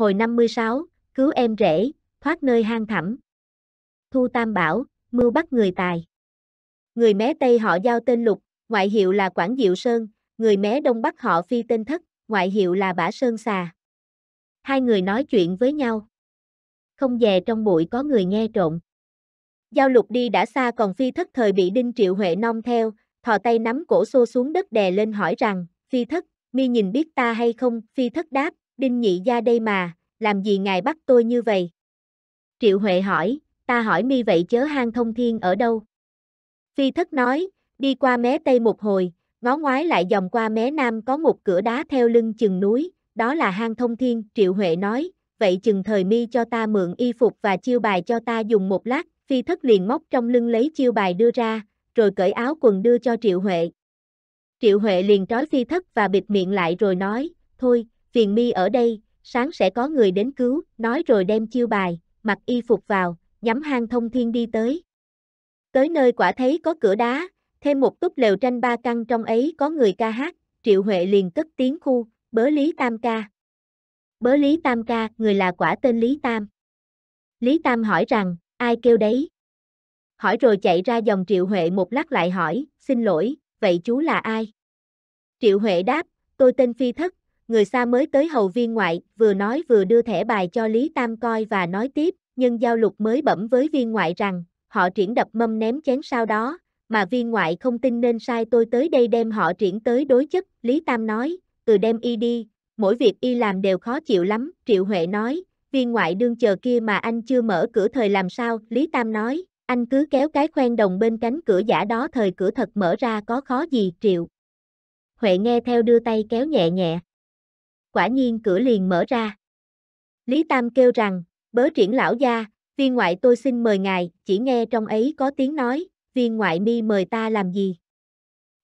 hồi 56, cứu em rể, thoát nơi hang thẳm. Thu Tam Bảo, mưu bắt người tài. Người mé Tây họ giao tên Lục, ngoại hiệu là Quảng Diệu Sơn, người mé Đông Bắc họ Phi tên Thất, ngoại hiệu là Bả Sơn Xà. Hai người nói chuyện với nhau. Không dè trong bụi có người nghe trộn Giao lục đi đã xa còn phi thất thời bị Đinh Triệu Huệ nong theo, thò tay nắm cổ xô xuống đất đè lên hỏi rằng, phi thất, mi nhìn biết ta hay không, phi thất đáp, Đinh nhị gia đây mà, làm gì ngài bắt tôi như vậy? Triệu Huệ hỏi, ta hỏi mi vậy chớ hang thông thiên ở đâu? Phi thất nói, đi qua mé tây một hồi, ngó ngoái lại dòng qua mé nam có một cửa đá theo lưng chừng núi, đó là hang thông thiên, Triệu Huệ nói, vậy chừng thời mi cho ta mượn y phục và chiêu bài cho ta dùng một lát, phi thất liền móc trong lưng lấy chiêu bài đưa ra, rồi cởi áo quần đưa cho Triệu Huệ. Triệu Huệ liền trói phi thất và bịt miệng lại rồi nói, thôi, phiền mi ở đây, sáng sẽ có người đến cứu, nói rồi đem chiêu bài, mặc y phục vào, nhắm hang thông thiên đi tới. Tới nơi quả thấy có cửa đá, thêm một túp lều tranh ba căn trong ấy có người ca hát, Triệu Huệ liền cất tiếng khu, bớ Lý Tam ca. Bớ Lý Tam ca, người là quả tên Lý Tam. Lý Tam hỏi rằng, ai kêu đấy? Hỏi rồi chạy ra dòng Triệu Huệ một lát lại hỏi, xin lỗi, vậy chú là ai? Triệu Huệ đáp, tôi tên Phi Thất, người xa mới tới hầu viên ngoại, vừa nói vừa đưa thẻ bài cho Lý Tam coi và nói tiếp, nhưng giao lục mới bẩm với viên ngoại rằng, họ triển đập mâm ném chén sau đó, mà viên ngoại không tin nên sai tôi tới đây đem họ triển tới đối chất, Lý Tam nói, từ đem y đi, mỗi việc y làm đều khó chịu lắm, Triệu Huệ nói, viên ngoại đương chờ kia mà anh chưa mở cửa thời làm sao, Lý Tam nói, anh cứ kéo cái khoen đồng bên cánh cửa giả đó thời cửa thật mở ra có khó gì, Triệu. Huệ nghe theo đưa tay kéo nhẹ nhẹ quả nhiên cửa liền mở ra. Lý Tam kêu rằng, bớ triển lão gia, viên ngoại tôi xin mời ngài, chỉ nghe trong ấy có tiếng nói, viên ngoại mi mời ta làm gì.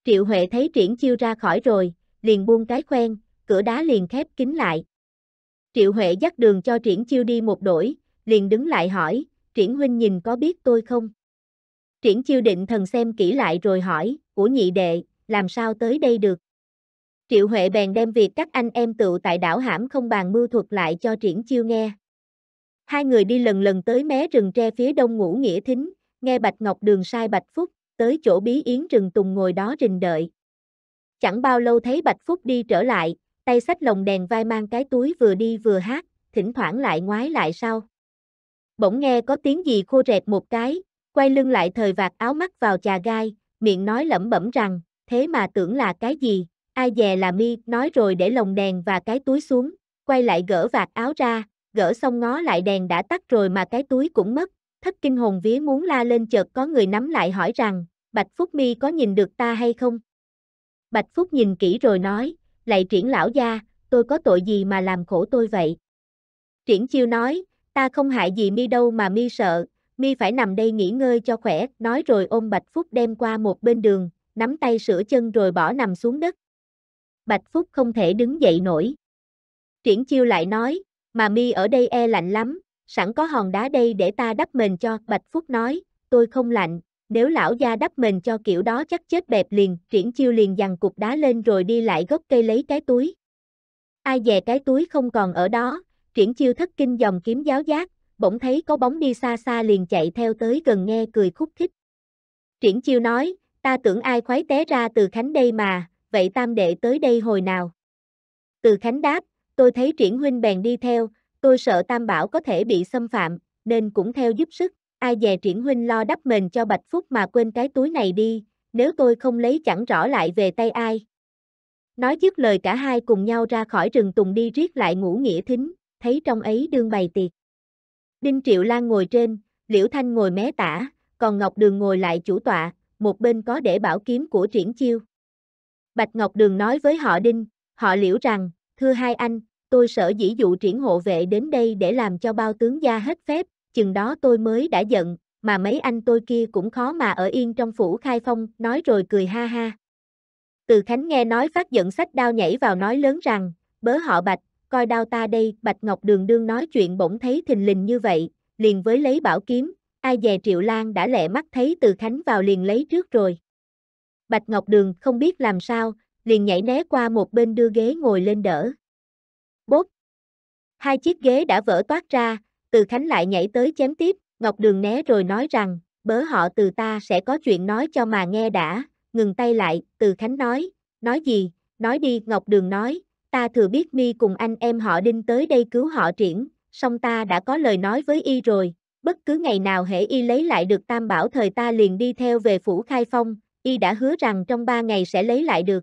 Triệu Huệ thấy triển chiêu ra khỏi rồi, liền buông cái khoen, cửa đá liền khép kín lại. Triệu Huệ dắt đường cho triển chiêu đi một đổi, liền đứng lại hỏi, triển huynh nhìn có biết tôi không? Triển chiêu định thần xem kỹ lại rồi hỏi, của nhị đệ, làm sao tới đây được? Triệu Huệ bèn đem việc các anh em tựu tại đảo hãm không bàn mưu thuật lại cho triển chiêu nghe. Hai người đi lần lần tới mé rừng tre phía đông ngũ nghĩa thính, nghe Bạch Ngọc đường sai Bạch Phúc, tới chỗ bí yến rừng tùng ngồi đó rình đợi. Chẳng bao lâu thấy Bạch Phúc đi trở lại, tay sách lồng đèn vai mang cái túi vừa đi vừa hát, thỉnh thoảng lại ngoái lại sau. Bỗng nghe có tiếng gì khô rẹt một cái, quay lưng lại thời vạt áo mắt vào chà gai, miệng nói lẩm bẩm rằng, thế mà tưởng là cái gì, ai dè là mi, nói rồi để lồng đèn và cái túi xuống, quay lại gỡ vạt áo ra, gỡ xong ngó lại đèn đã tắt rồi mà cái túi cũng mất, thất kinh hồn vía muốn la lên chợt có người nắm lại hỏi rằng, Bạch Phúc mi có nhìn được ta hay không? Bạch Phúc nhìn kỹ rồi nói, lại triển lão gia, tôi có tội gì mà làm khổ tôi vậy? Triển chiêu nói, ta không hại gì mi đâu mà mi sợ, mi phải nằm đây nghỉ ngơi cho khỏe, nói rồi ôm Bạch Phúc đem qua một bên đường, nắm tay sửa chân rồi bỏ nằm xuống đất. Bạch Phúc không thể đứng dậy nổi. Triển chiêu lại nói, mà mi ở đây e lạnh lắm, sẵn có hòn đá đây để ta đắp mền cho, Bạch Phúc nói, tôi không lạnh, nếu lão gia đắp mền cho kiểu đó chắc chết bẹp liền, triển chiêu liền dằn cục đá lên rồi đi lại gốc cây lấy cái túi. Ai dè cái túi không còn ở đó, triển chiêu thất kinh dòng kiếm giáo giác, bỗng thấy có bóng đi xa xa liền chạy theo tới gần nghe cười khúc khích. Triển chiêu nói, ta tưởng ai khoái té ra từ khánh đây mà, vậy tam đệ tới đây hồi nào? Từ Khánh đáp, tôi thấy triển huynh bèn đi theo, tôi sợ tam bảo có thể bị xâm phạm, nên cũng theo giúp sức, ai dè triển huynh lo đắp mền cho Bạch Phúc mà quên cái túi này đi, nếu tôi không lấy chẳng rõ lại về tay ai. Nói dứt lời cả hai cùng nhau ra khỏi rừng tùng đi riết lại ngủ nghĩa thính, thấy trong ấy đương bày tiệc. Đinh Triệu Lan ngồi trên, Liễu Thanh ngồi mé tả, còn Ngọc Đường ngồi lại chủ tọa, một bên có để bảo kiếm của triển chiêu. Bạch Ngọc Đường nói với họ Đinh, họ liễu rằng, thưa hai anh, tôi sở dĩ dụ triển hộ vệ đến đây để làm cho bao tướng gia hết phép, chừng đó tôi mới đã giận, mà mấy anh tôi kia cũng khó mà ở yên trong phủ khai phong, nói rồi cười ha ha. Từ Khánh nghe nói phát giận sách đao nhảy vào nói lớn rằng, bớ họ Bạch, coi đao ta đây, Bạch Ngọc Đường đương nói chuyện bỗng thấy thình lình như vậy, liền với lấy bảo kiếm, ai dè Triệu Lan đã lẹ mắt thấy Từ Khánh vào liền lấy trước rồi. Bạch Ngọc Đường không biết làm sao, liền nhảy né qua một bên đưa ghế ngồi lên đỡ. Bốp! Hai chiếc ghế đã vỡ toát ra, từ Khánh lại nhảy tới chém tiếp, Ngọc Đường né rồi nói rằng, bớ họ từ ta sẽ có chuyện nói cho mà nghe đã, ngừng tay lại, từ Khánh nói, nói gì, nói đi, Ngọc Đường nói, ta thừa biết mi cùng anh em họ đinh tới đây cứu họ triển, song ta đã có lời nói với y rồi, bất cứ ngày nào hễ y lấy lại được tam bảo thời ta liền đi theo về phủ khai phong, y đã hứa rằng trong 3 ngày sẽ lấy lại được.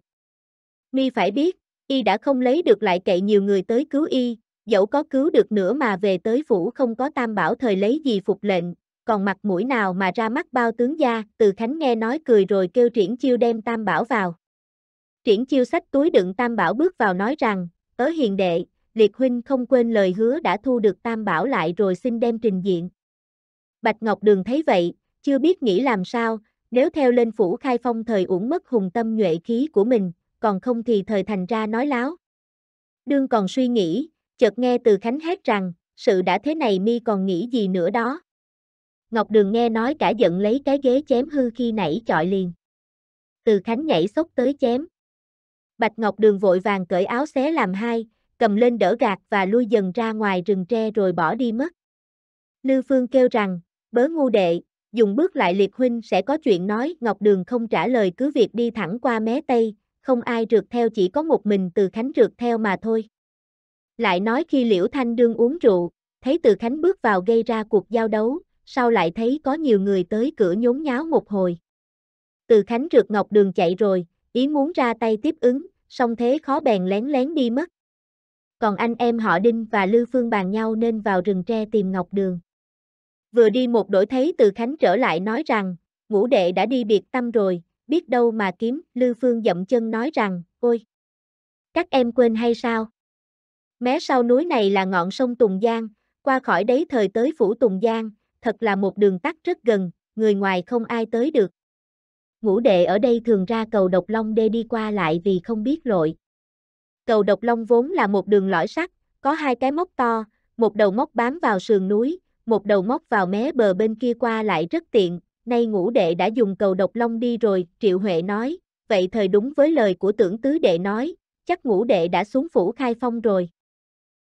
Mi phải biết, y đã không lấy được lại cậy nhiều người tới cứu y, dẫu có cứu được nữa mà về tới phủ không có tam bảo thời lấy gì phục lệnh, còn mặt mũi nào mà ra mắt bao tướng gia, từ Khánh nghe nói cười rồi kêu triển chiêu đem tam bảo vào. Triển chiêu sách túi đựng tam bảo bước vào nói rằng, ở hiền đệ, liệt huynh không quên lời hứa đã thu được tam bảo lại rồi xin đem trình diện. Bạch Ngọc Đường thấy vậy, chưa biết nghĩ làm sao, nếu theo lên phủ khai phong thời uổng mất hùng tâm nhuệ khí của mình, còn không thì thời thành ra nói láo. Đương còn suy nghĩ, chợt nghe từ Khánh hét rằng, sự đã thế này mi còn nghĩ gì nữa đó. Ngọc Đường nghe nói cả giận lấy cái ghế chém hư khi nãy chọi liền. Từ Khánh nhảy sốc tới chém. Bạch Ngọc Đường vội vàng cởi áo xé làm hai, cầm lên đỡ gạt và lui dần ra ngoài rừng tre rồi bỏ đi mất. lưu Phương kêu rằng, bớ ngu đệ, dùng bước lại liệt huynh sẽ có chuyện nói, Ngọc Đường không trả lời cứ việc đi thẳng qua mé Tây, không ai rượt theo chỉ có một mình từ Khánh rượt theo mà thôi. Lại nói khi Liễu Thanh Đương uống rượu, thấy từ Khánh bước vào gây ra cuộc giao đấu, sau lại thấy có nhiều người tới cửa nhốn nháo một hồi. Từ Khánh rượt Ngọc Đường chạy rồi, ý muốn ra tay tiếp ứng, song thế khó bèn lén lén đi mất. Còn anh em họ Đinh và Lư Phương bàn nhau nên vào rừng tre tìm Ngọc Đường. Vừa đi một đổi thấy Từ Khánh trở lại nói rằng, ngũ đệ đã đi biệt tâm rồi, biết đâu mà kiếm, Lư Phương dậm chân nói rằng, ôi, các em quên hay sao? Mé sau núi này là ngọn sông Tùng Giang, qua khỏi đấy thời tới phủ Tùng Giang, thật là một đường tắt rất gần, người ngoài không ai tới được. Ngũ đệ ở đây thường ra cầu Độc Long đê đi qua lại vì không biết lội. Cầu Độc Long vốn là một đường lõi sắt, có hai cái móc to, một đầu móc bám vào sườn núi, một đầu móc vào mé bờ bên kia qua lại rất tiện, nay ngũ đệ đã dùng cầu độc long đi rồi, Triệu Huệ nói, vậy thời đúng với lời của tưởng tứ đệ nói, chắc ngũ đệ đã xuống phủ khai phong rồi.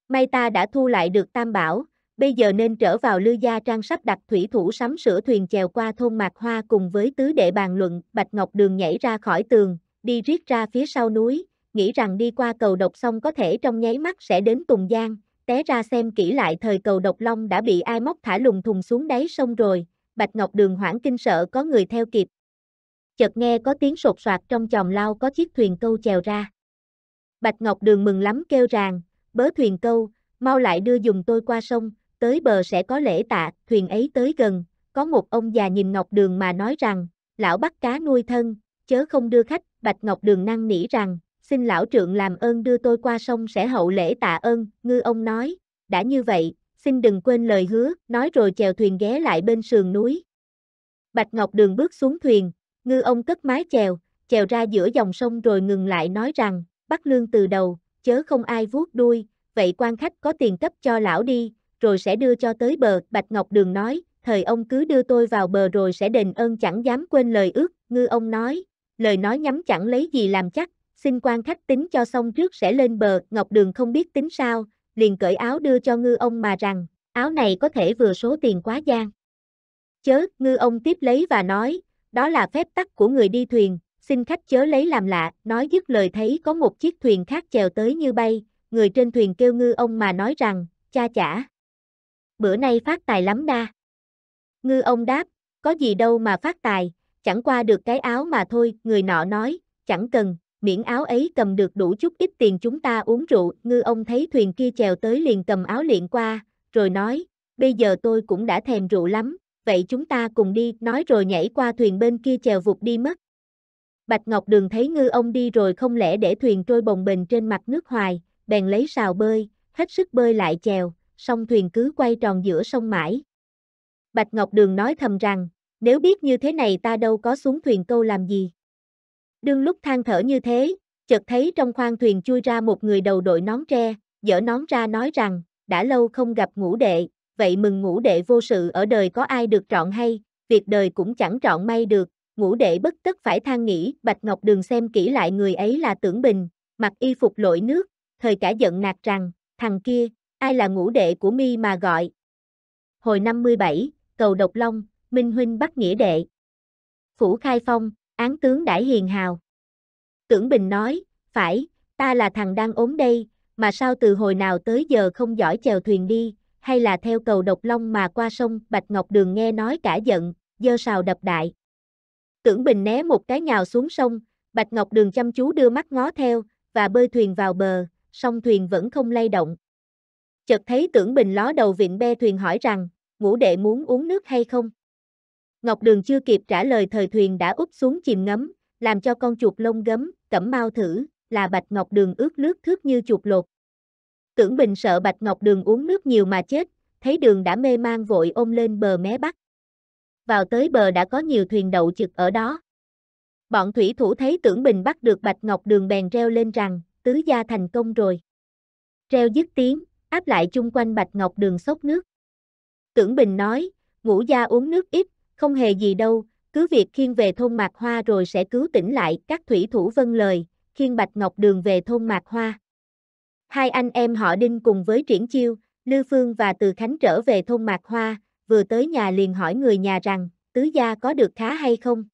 May ta đã thu lại được tam bảo, bây giờ nên trở vào lư gia trang sắp đặt thủy thủ sắm sửa thuyền chèo qua thôn Mạc Hoa cùng với tứ đệ bàn luận, Bạch Ngọc Đường nhảy ra khỏi tường, đi riết ra phía sau núi, nghĩ rằng đi qua cầu độc xong có thể trong nháy mắt sẽ đến Tùng Giang, té ra xem kỹ lại thời cầu độc long đã bị ai móc thả lùng thùng xuống đáy sông rồi, Bạch Ngọc Đường hoảng kinh sợ có người theo kịp. Chợt nghe có tiếng sột soạt trong chòm lao có chiếc thuyền câu chèo ra. Bạch Ngọc Đường mừng lắm kêu ràng, bớ thuyền câu, mau lại đưa dùng tôi qua sông, tới bờ sẽ có lễ tạ, thuyền ấy tới gần, có một ông già nhìn Ngọc Đường mà nói rằng, lão bắt cá nuôi thân, chớ không đưa khách, Bạch Ngọc Đường năng nỉ rằng, xin lão trượng làm ơn đưa tôi qua sông sẽ hậu lễ tạ ơn, ngư ông nói, đã như vậy, xin đừng quên lời hứa, nói rồi chèo thuyền ghé lại bên sườn núi. Bạch Ngọc Đường bước xuống thuyền, ngư ông cất mái chèo, chèo ra giữa dòng sông rồi ngừng lại nói rằng, bắt lương từ đầu, chớ không ai vuốt đuôi, vậy quan khách có tiền cấp cho lão đi, rồi sẽ đưa cho tới bờ, Bạch Ngọc Đường nói, thời ông cứ đưa tôi vào bờ rồi sẽ đền ơn chẳng dám quên lời ước, ngư ông nói, lời nói nhắm chẳng lấy gì làm chắc, xin quan khách tính cho xong trước sẽ lên bờ, Ngọc Đường không biết tính sao, liền cởi áo đưa cho ngư ông mà rằng, áo này có thể vừa số tiền quá gian. Chớ, ngư ông tiếp lấy và nói, đó là phép tắc của người đi thuyền, xin khách chớ lấy làm lạ, nói dứt lời thấy có một chiếc thuyền khác chèo tới như bay, người trên thuyền kêu ngư ông mà nói rằng, cha chả. Bữa nay phát tài lắm đa. Ngư ông đáp, có gì đâu mà phát tài, chẳng qua được cái áo mà thôi, người nọ nói, chẳng cần, miễn áo ấy cầm được đủ chút ít tiền chúng ta uống rượu, ngư ông thấy thuyền kia chèo tới liền cầm áo liền qua, rồi nói, bây giờ tôi cũng đã thèm rượu lắm, vậy chúng ta cùng đi, nói rồi nhảy qua thuyền bên kia chèo vụt đi mất. Bạch Ngọc Đường thấy ngư ông đi rồi không lẽ để thuyền trôi bồng bềnh trên mặt nước hoài, bèn lấy sào bơi, hết sức bơi lại chèo, song thuyền cứ quay tròn giữa sông mãi. Bạch Ngọc Đường nói thầm rằng, nếu biết như thế này ta đâu có xuống thuyền câu làm gì. Đương lúc than thở như thế, chợt thấy trong khoang thuyền chui ra một người đầu đội nón tre, dở nón ra nói rằng, đã lâu không gặp ngũ đệ, vậy mừng ngũ đệ vô sự ở đời có ai được trọn hay, việc đời cũng chẳng trọn may được, ngũ đệ bất tất phải than nghĩ, Bạch Ngọc Đường xem kỹ lại người ấy là tưởng bình, mặc y phục lội nước, thời cả giận nạt rằng, thằng kia, ai là ngũ đệ của mi mà gọi. Hồi 57, cầu độc long, Minh Huynh bắt nghĩa đệ. Phủ Khai Phong, án tướng đãi hiền hào. Tưởng Bình nói, phải, ta là thằng đang ốm đây, mà sao từ hồi nào tới giờ không giỏi chèo thuyền đi, hay là theo cầu độc long mà qua sông Bạch Ngọc Đường nghe nói cả giận, dơ sào đập đại. Tưởng Bình né một cái nhào xuống sông, Bạch Ngọc Đường chăm chú đưa mắt ngó theo, và bơi thuyền vào bờ, song thuyền vẫn không lay động. Chợt thấy Tưởng Bình ló đầu vịn be thuyền hỏi rằng, ngũ đệ muốn uống nước hay không? Ngọc Đường chưa kịp trả lời thời thuyền đã úp xuống chìm ngấm, làm cho con chuột lông gấm, cẩm mau thử, là Bạch Ngọc Đường ướt lướt thước như chuột lột. Tưởng Bình sợ Bạch Ngọc Đường uống nước nhiều mà chết, thấy đường đã mê mang vội ôm lên bờ mé bắt. Vào tới bờ đã có nhiều thuyền đậu chực ở đó. Bọn thủy thủ thấy Tưởng Bình bắt được Bạch Ngọc Đường bèn reo lên rằng, tứ gia thành công rồi. Reo dứt tiếng, áp lại chung quanh Bạch Ngọc Đường sốc nước. Tưởng Bình nói, ngũ gia uống nước ít, không hề gì đâu, cứ việc khiên về thôn Mạc Hoa rồi sẽ cứu tỉnh lại các thủy thủ vân lời, khiên Bạch Ngọc Đường về thôn Mạc Hoa. Hai anh em họ Đinh cùng với Triển Chiêu, Lư Phương và Từ Khánh trở về thôn Mạc Hoa, vừa tới nhà liền hỏi người nhà rằng, tứ gia có được khá hay không?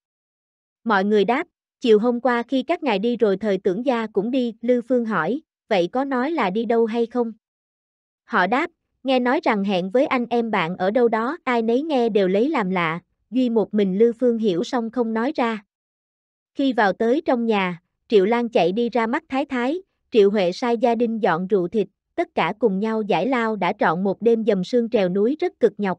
Mọi người đáp, chiều hôm qua khi các ngài đi rồi thời tưởng gia cũng đi, Lư Phương hỏi, vậy có nói là đi đâu hay không? Họ đáp, nghe nói rằng hẹn với anh em bạn ở đâu đó, ai nấy nghe đều lấy làm lạ, duy một mình Lư Phương hiểu xong không nói ra. Khi vào tới trong nhà, Triệu Lan chạy đi ra mắt Thái Thái, Triệu Huệ sai gia đình dọn rượu thịt, tất cả cùng nhau giải lao đã trọn một đêm dầm sương trèo núi rất cực nhọc.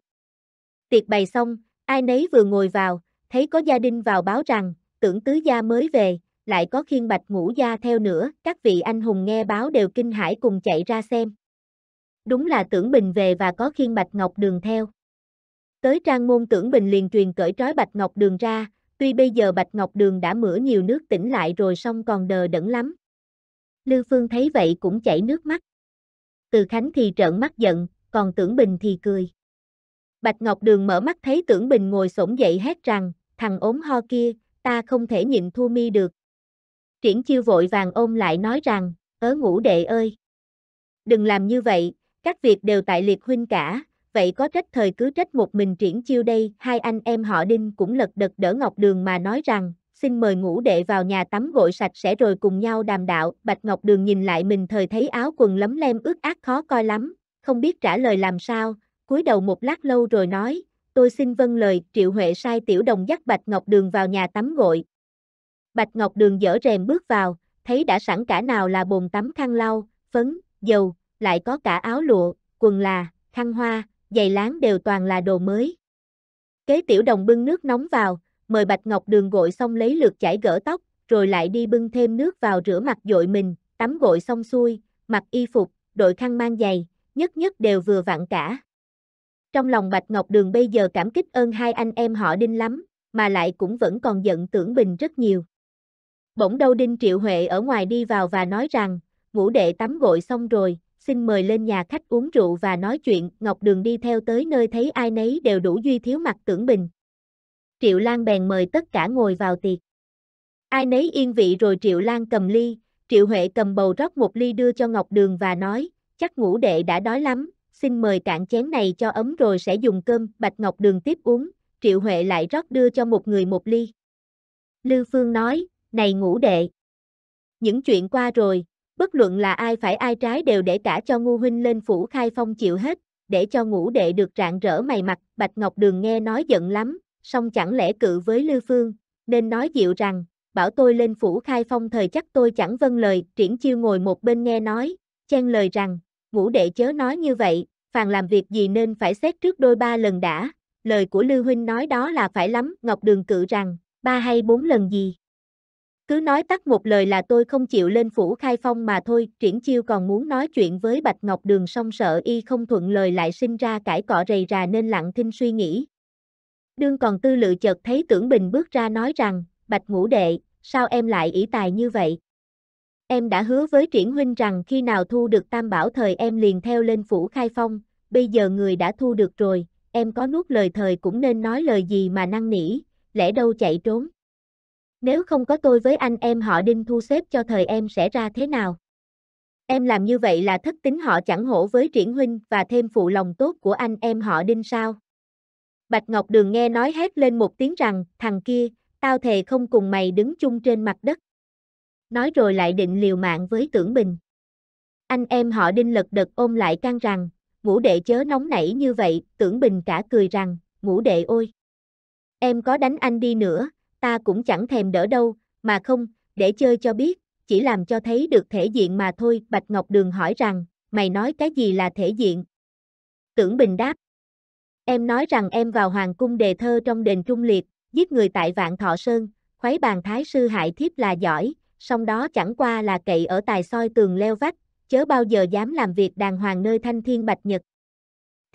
Tiệc bày xong, ai nấy vừa ngồi vào, thấy có gia đình vào báo rằng, tưởng tứ gia mới về, lại có khiên bạch ngũ gia theo nữa, các vị anh hùng nghe báo đều kinh hãi cùng chạy ra xem. Đúng là tưởng bình về và có khiên bạch ngọc đường theo. Tới trang môn tưởng bình liền truyền cởi trói Bạch Ngọc Đường ra, tuy bây giờ Bạch Ngọc Đường đã mửa nhiều nước tỉnh lại rồi song còn đờ đẫn lắm. lưu Phương thấy vậy cũng chảy nước mắt. Từ Khánh thì trợn mắt giận, còn tưởng bình thì cười. Bạch Ngọc Đường mở mắt thấy tưởng bình ngồi sổng dậy hét rằng, thằng ốm ho kia, ta không thể nhịn thu mi được. Triển chiêu vội vàng ôm lại nói rằng, ớ ngủ đệ ơi. Đừng làm như vậy, các việc đều tại liệt huynh cả, vậy có trách thời cứ trách một mình triển chiêu đây. Hai anh em họ Đinh cũng lật đật đỡ Ngọc Đường mà nói rằng, xin mời ngũ đệ vào nhà tắm gội sạch sẽ rồi cùng nhau đàm đạo. Bạch Ngọc Đường nhìn lại mình thời thấy áo quần lấm lem ướt át khó coi lắm, không biết trả lời làm sao, cúi đầu một lát lâu rồi nói, tôi xin vâng lời Triệu Huệ sai tiểu đồng dắt Bạch Ngọc Đường vào nhà tắm gội. Bạch Ngọc Đường dở rèm bước vào, thấy đã sẵn cả nào là bồn tắm khăn lau, phấn, dầu, lại có cả áo lụa, quần là, khăn hoa, giày láng đều toàn là đồ mới. Kế tiểu đồng bưng nước nóng vào, mời Bạch Ngọc Đường gội xong lấy lượt chải gỡ tóc, rồi lại đi bưng thêm nước vào rửa mặt dội mình, tắm gội xong xuôi, mặc y phục, đội khăn mang giày, nhất nhất đều vừa vặn cả. Trong lòng Bạch Ngọc Đường bây giờ cảm kích ơn hai anh em họ Đinh lắm, mà lại cũng vẫn còn giận tưởng Bình rất nhiều. Bỗng đâu Đinh Triệu Huệ ở ngoài đi vào và nói rằng, ngũ đệ tắm gội xong rồi, xin mời lên nhà khách uống rượu và nói chuyện, Ngọc Đường đi theo tới nơi thấy ai nấy đều đủ duy thiếu mặt tưởng bình. Triệu Lan bèn mời tất cả ngồi vào tiệc. Ai nấy yên vị rồi Triệu Lan cầm ly, Triệu Huệ cầm bầu rót một ly đưa cho Ngọc Đường và nói, chắc ngũ đệ đã đói lắm, xin mời cạn chén này cho ấm rồi sẽ dùng cơm, Bạch Ngọc Đường tiếp uống, Triệu Huệ lại rót đưa cho một người một ly. Lư Phương nói, này ngũ đệ. Những chuyện qua rồi, Bất luận là ai phải ai trái đều để cả cho ngu huynh lên phủ khai phong chịu hết, để cho ngũ đệ được rạng rỡ mày mặt. Bạch Ngọc Đường nghe nói giận lắm, song chẳng lẽ cự với Lưu Phương, nên nói dịu rằng, bảo tôi lên phủ khai phong thời chắc tôi chẳng vâng lời. Triển chiêu ngồi một bên nghe nói, chen lời rằng, ngũ đệ chớ nói như vậy, phàn làm việc gì nên phải xét trước đôi ba lần đã. Lời của Lưu Huynh nói đó là phải lắm, Ngọc Đường cự rằng, ba hay bốn lần gì, cứ nói tắt một lời là tôi không chịu lên phủ khai phong mà thôi, triển chiêu còn muốn nói chuyện với Bạch Ngọc Đường song sợ y không thuận lời lại sinh ra cãi cọ rầy rà nên lặng thinh suy nghĩ. Đương còn tư lự chợt thấy tưởng bình bước ra nói rằng, Bạch Ngũ Đệ, sao em lại ý tài như vậy? Em đã hứa với triển huynh rằng khi nào thu được tam bảo thời em liền theo lên phủ khai phong, bây giờ người đã thu được rồi, em có nuốt lời thời cũng nên nói lời gì mà năng nỉ, lẽ đâu chạy trốn. Nếu không có tôi với anh em họ Đinh thu xếp cho thời em sẽ ra thế nào? Em làm như vậy là thất tính họ chẳng hổ với triển huynh và thêm phụ lòng tốt của anh em họ Đinh sao? Bạch Ngọc Đường nghe nói hét lên một tiếng rằng, thằng kia, tao thề không cùng mày đứng chung trên mặt đất. Nói rồi lại định liều mạng với tưởng bình. Anh em họ Đinh lật đật ôm lại can rằng, ngũ đệ chớ nóng nảy như vậy, tưởng bình cả cười rằng, ngũ đệ ôi. Em có đánh anh đi nữa, ta cũng chẳng thèm đỡ đâu, mà không, để chơi cho biết, chỉ làm cho thấy được thể diện mà thôi. Bạch Ngọc Đường hỏi rằng, mày nói cái gì là thể diện? Tưởng Bình đáp. Em nói rằng em vào hoàng cung đề thơ trong đền trung liệt, giết người tại Vạn Thọ Sơn, khuấy bàn thái sư hại thiếp là giỏi, song đó chẳng qua là cậy ở tài soi tường leo vách, chớ bao giờ dám làm việc đàng hoàng nơi thanh thiên bạch nhật.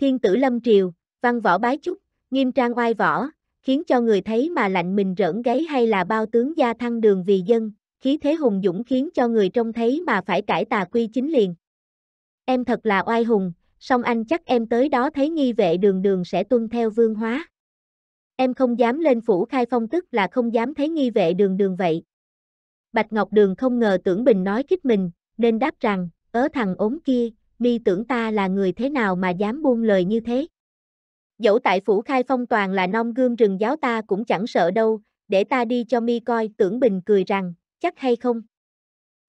Thiên tử lâm triều, văn võ bái chúc, nghiêm trang oai võ, khiến cho người thấy mà lạnh mình rỡn gáy hay là bao tướng gia thăng đường vì dân, khí thế hùng dũng khiến cho người trông thấy mà phải cải tà quy chính liền. Em thật là oai hùng, song anh chắc em tới đó thấy nghi vệ đường đường sẽ tuân theo vương hóa. Em không dám lên phủ khai phong tức là không dám thấy nghi vệ đường đường vậy. Bạch Ngọc Đường không ngờ tưởng Bình nói kích mình, nên đáp rằng, ớ thằng ốm kia, mi tưởng ta là người thế nào mà dám buông lời như thế. Dẫu tại phủ khai phong toàn là non gương rừng giáo ta cũng chẳng sợ đâu, để ta đi cho mi coi tưởng bình cười rằng, chắc hay không?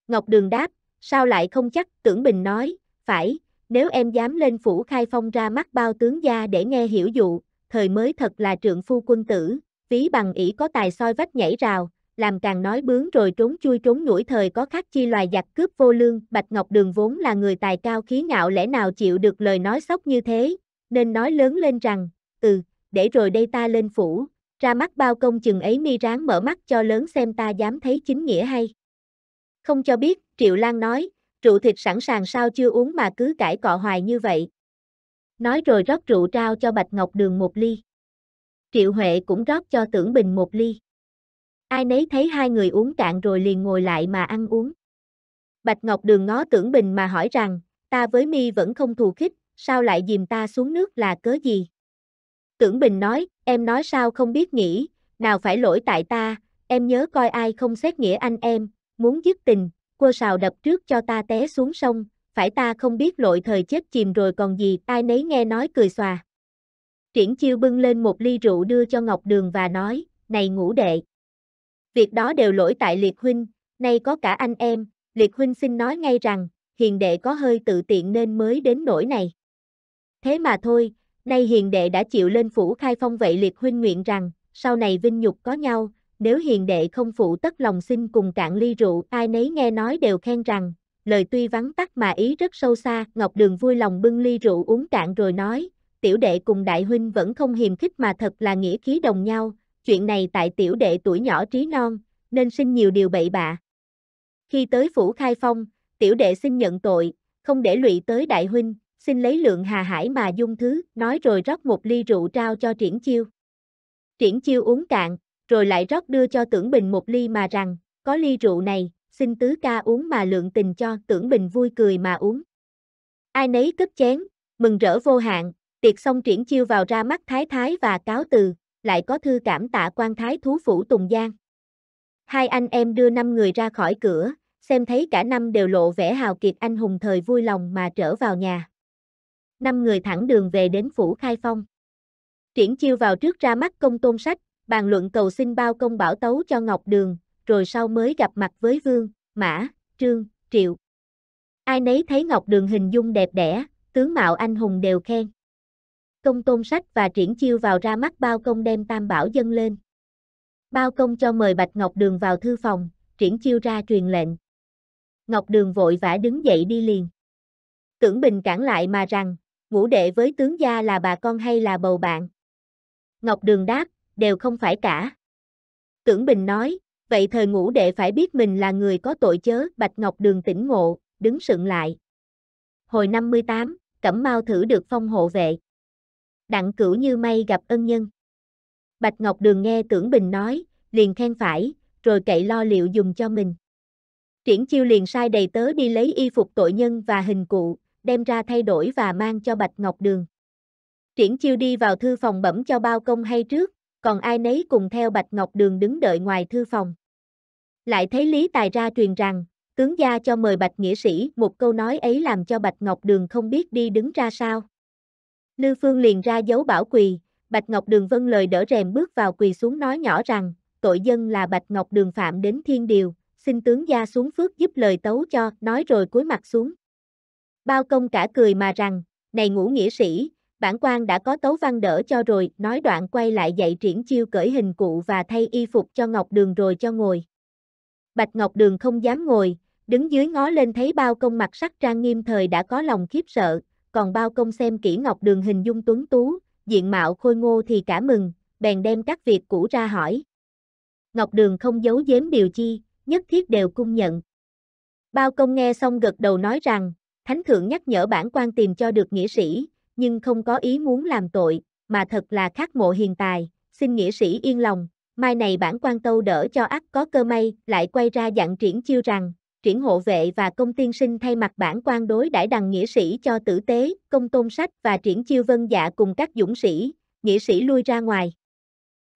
Ngọc Đường đáp, sao lại không chắc, tưởng bình nói, phải, nếu em dám lên phủ khai phong ra mắt bao tướng gia để nghe hiểu dụ, thời mới thật là trượng phu quân tử, ví bằng ỷ có tài soi vách nhảy rào, làm càng nói bướng rồi trốn chui trốn nhủi thời có khác chi loài giặc cướp vô lương, Bạch Ngọc Đường vốn là người tài cao khí ngạo lẽ nào chịu được lời nói sốc như thế, nên nói lớn lên rằng, ừ, để rồi đây ta lên phủ, ra mắt bao công chừng ấy mi ráng mở mắt cho lớn xem ta dám thấy chính nghĩa hay. Không cho biết, Triệu Lan nói, rượu thịt sẵn sàng sao chưa uống mà cứ cãi cọ hoài như vậy. Nói rồi rót rượu trao cho Bạch Ngọc Đường một ly. Triệu Huệ cũng rót cho Tưởng Bình một ly. Ai nấy thấy hai người uống cạn rồi liền ngồi lại mà ăn uống. Bạch Ngọc Đường ngó Tưởng Bình mà hỏi rằng, ta với mi vẫn không thù khích, sao lại dìm ta xuống nước là cớ gì? Tưởng Bình nói, em nói sao không biết nghĩ, nào phải lỗi tại ta, em nhớ coi ai không xét nghĩa anh em, muốn dứt tình, cô sào đập trước cho ta té xuống sông, phải ta không biết lỗi thời chết chìm rồi còn gì, ai nấy nghe nói cười xòa. Triển chiêu bưng lên một ly rượu đưa cho Ngọc Đường và nói, này ngũ đệ. Việc đó đều lỗi tại liệt huynh, nay có cả anh em, liệt huynh xin nói ngay rằng, hiền đệ có hơi tự tiện nên mới đến nỗi này. Thế mà thôi, nay hiền đệ đã chịu lên phủ khai phong vậy liệt huynh nguyện rằng, sau này vinh nhục có nhau, nếu hiền đệ không phụ tất lòng xin cùng cạn ly rượu, ai nấy nghe nói đều khen rằng, lời tuy vắng tắt mà ý rất sâu xa, Ngọc Đường vui lòng bưng ly rượu uống cạn rồi nói, tiểu đệ cùng đại huynh vẫn không hiềm khích mà thật là nghĩa khí đồng nhau, chuyện này tại tiểu đệ tuổi nhỏ trí non, nên sinh nhiều điều bậy bạ. Khi tới phủ khai phong, tiểu đệ xin nhận tội, không để lụy tới đại huynh, xin lấy lượng hà hải mà dung thứ, nói rồi rót một ly rượu trao cho triển chiêu. Triển chiêu uống cạn, rồi lại rót đưa cho tưởng bình một ly mà rằng, có ly rượu này, xin tứ ca uống mà lượng tình cho, tưởng bình vui cười mà uống. Ai nấy cất chén, mừng rỡ vô hạn, tiệc xong triển chiêu vào ra mắt thái thái và cáo từ, lại có thư cảm tạ quan thái thú phủ Tùng Giang. Hai anh em đưa năm người ra khỏi cửa, xem thấy cả năm đều lộ vẻ hào kiệt anh hùng thời vui lòng mà trở vào nhà năm người thẳng đường về đến phủ khai phong. Triển chiêu vào trước ra mắt công tôn sách, bàn luận cầu xin bao công bảo tấu cho Ngọc Đường, rồi sau mới gặp mặt với Vương, Mã, Trương, Triệu. Ai nấy thấy Ngọc Đường hình dung đẹp đẽ, tướng mạo anh hùng đều khen. Công tôn sách và triển chiêu vào ra mắt bao công đem tam bảo dâng lên. Bao công cho mời Bạch Ngọc Đường vào thư phòng, triển chiêu ra truyền lệnh. Ngọc Đường vội vã đứng dậy đi liền. Tưởng Bình cản lại mà rằng, ngũ đệ với tướng gia là bà con hay là bầu bạn? Ngọc Đường đáp, đều không phải cả. Tưởng Bình nói, vậy thời ngũ đệ phải biết mình là người có tội chớ, Bạch Ngọc Đường tỉnh ngộ, đứng sững lại. Hồi 58, Cẩm Mao thử được phong hộ vệ. Đặng cửu như may gặp ân nhân. Bạch Ngọc Đường nghe Tưởng Bình nói, liền khen phải, rồi cậy lo liệu dùng cho mình. Triển chiêu liền sai đầy tớ đi lấy y phục tội nhân và hình cụ, đem ra thay đổi và mang cho Bạch Ngọc Đường. Triển chiêu đi vào thư phòng bẩm cho bao công hay trước, còn ai nấy cùng theo Bạch Ngọc Đường đứng đợi ngoài thư phòng. Lại thấy Lý Tài ra truyền rằng, tướng gia cho mời Bạch Nghĩa Sĩ một câu nói ấy làm cho Bạch Ngọc Đường không biết đi đứng ra sao. Lư Phương liền ra dấu bảo quỳ, Bạch Ngọc Đường vâng lời đỡ rèm bước vào quỳ xuống nói nhỏ rằng, tội dân là Bạch Ngọc Đường phạm đến thiên điều, xin tướng gia xuống phước giúp lời tấu cho, nói rồi cúi mặt xuống. Bao công cả cười mà rằng, này ngũ nghĩa sĩ, bản quan đã có tấu văn đỡ cho rồi, nói đoạn quay lại dạy triển chiêu cởi hình cụ và thay y phục cho Ngọc Đường rồi cho ngồi. Bạch Ngọc Đường không dám ngồi, đứng dưới ngó lên thấy bao công mặt sắc trang nghiêm thời đã có lòng khiếp sợ, còn bao công xem kỹ Ngọc Đường hình dung tuấn tú, diện mạo khôi ngô thì cả mừng, bèn đem các việc cũ ra hỏi. Ngọc Đường không giấu giếm điều chi, nhất thiết đều cung nhận. Bao công nghe xong gật đầu nói rằng, Thánh thượng nhắc nhở bản quan tìm cho được nghĩa sĩ, nhưng không có ý muốn làm tội, mà thật là khắc mộ hiền tài, xin nghĩa sĩ yên lòng, mai này bản quan tâu đỡ cho ắt có cơ may, lại quay ra dặn triển chiêu rằng, triển hộ vệ và công tiên sinh thay mặt bản quan đối đãi đằng nghĩa sĩ cho tử tế, công tôn sách và triển chiêu vân dạ cùng các dũng sĩ, nghĩa sĩ lui ra ngoài.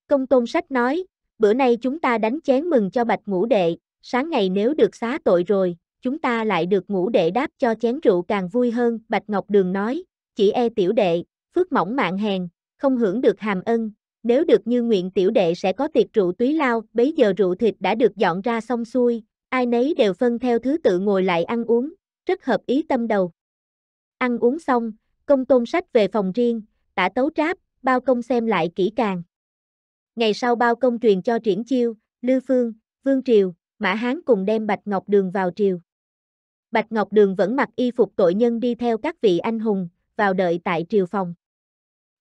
Công tôn sách nói, bữa nay chúng ta đánh chén mừng cho bạch ngũ đệ, sáng ngày nếu được xá tội rồi, chúng ta lại được ngủ đệ đáp cho chén rượu càng vui hơn, Bạch Ngọc Đường nói, chỉ e tiểu đệ, phước mỏng mạng hèn, không hưởng được hàm ân, nếu được như nguyện tiểu đệ sẽ có tiệc rượu túy lao, bấy giờ rượu thịt đã được dọn ra xong xuôi, ai nấy đều phân theo thứ tự ngồi lại ăn uống, rất hợp ý tâm đầu. Ăn uống xong, công tôn sách về phòng riêng, tả tấu tráp, bao công xem lại kỹ càng. Ngày sau bao công truyền cho triển chiêu, Lư Phương, Vương Triều, Mã Hán cùng đem Bạch Ngọc Đường vào triều. Bạch Ngọc Đường vẫn mặc y phục tội nhân đi theo các vị anh hùng, vào đợi tại triều phòng.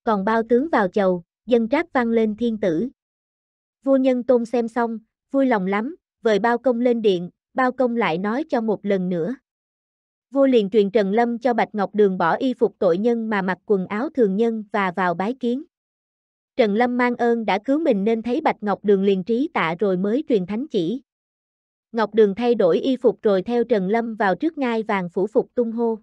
Còn bao tướng vào chầu, dân trác vang lên thiên tử. Vua nhân tôn xem xong, vui lòng lắm, vời bao công lên điện, bao công lại nói cho một lần nữa. Vua liền truyền Trần Lâm cho Bạch Ngọc Đường bỏ y phục tội nhân mà mặc quần áo thường nhân và vào bái kiến. Trần Lâm mang ơn đã cứu mình nên thấy Bạch Ngọc Đường liền trí tạ rồi mới truyền thánh chỉ. Ngọc Đường thay đổi y phục rồi theo Trần Lâm vào trước ngai vàng phủ phục tung hô.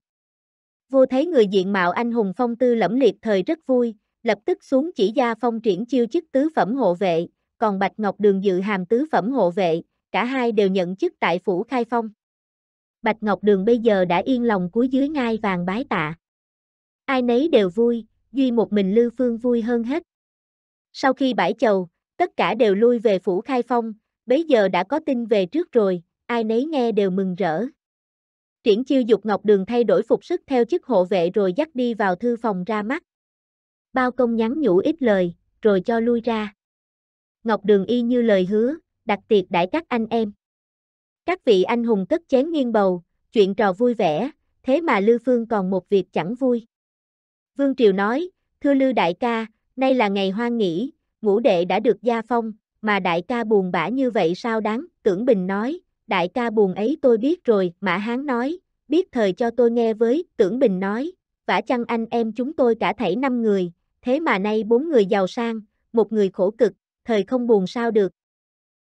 Vô thấy người diện mạo anh hùng phong tư lẫm liệt thời rất vui, lập tức xuống chỉ gia phong triển chiêu chức tứ phẩm hộ vệ, còn Bạch Ngọc Đường dự hàm tứ phẩm hộ vệ, cả hai đều nhận chức tại phủ khai phong. Bạch Ngọc Đường bây giờ đã yên lòng cúi dưới ngai vàng bái tạ. Ai nấy đều vui, duy một mình Lư Phương vui hơn hết. Sau khi bãi chầu, tất cả đều lui về phủ khai phong, bấy giờ đã có tin về trước rồi, ai nấy nghe đều mừng rỡ. Triển chiêu dục Ngọc Đường thay đổi phục sức theo chức hộ vệ rồi dắt đi vào thư phòng ra mắt. Bao công nhắn nhủ ít lời, rồi cho lui ra. Ngọc Đường y như lời hứa, đặt tiệc đãi các anh em. Các vị anh hùng cất chén nghiêng bầu, chuyện trò vui vẻ, thế mà Lư Phương còn một việc chẳng vui. Vương Triều nói, thưa Lư đại ca, nay là ngày hoan nghỉ, ngũ đệ đã được gia phong, mà đại ca buồn bã như vậy sao đáng, tưởng bình nói, đại ca buồn ấy tôi biết rồi, mã hán nói, biết thời cho tôi nghe với, tưởng bình nói, vả chăng anh em chúng tôi cả thảy năm người, thế mà nay bốn người giàu sang, một người khổ cực, thời không buồn sao được.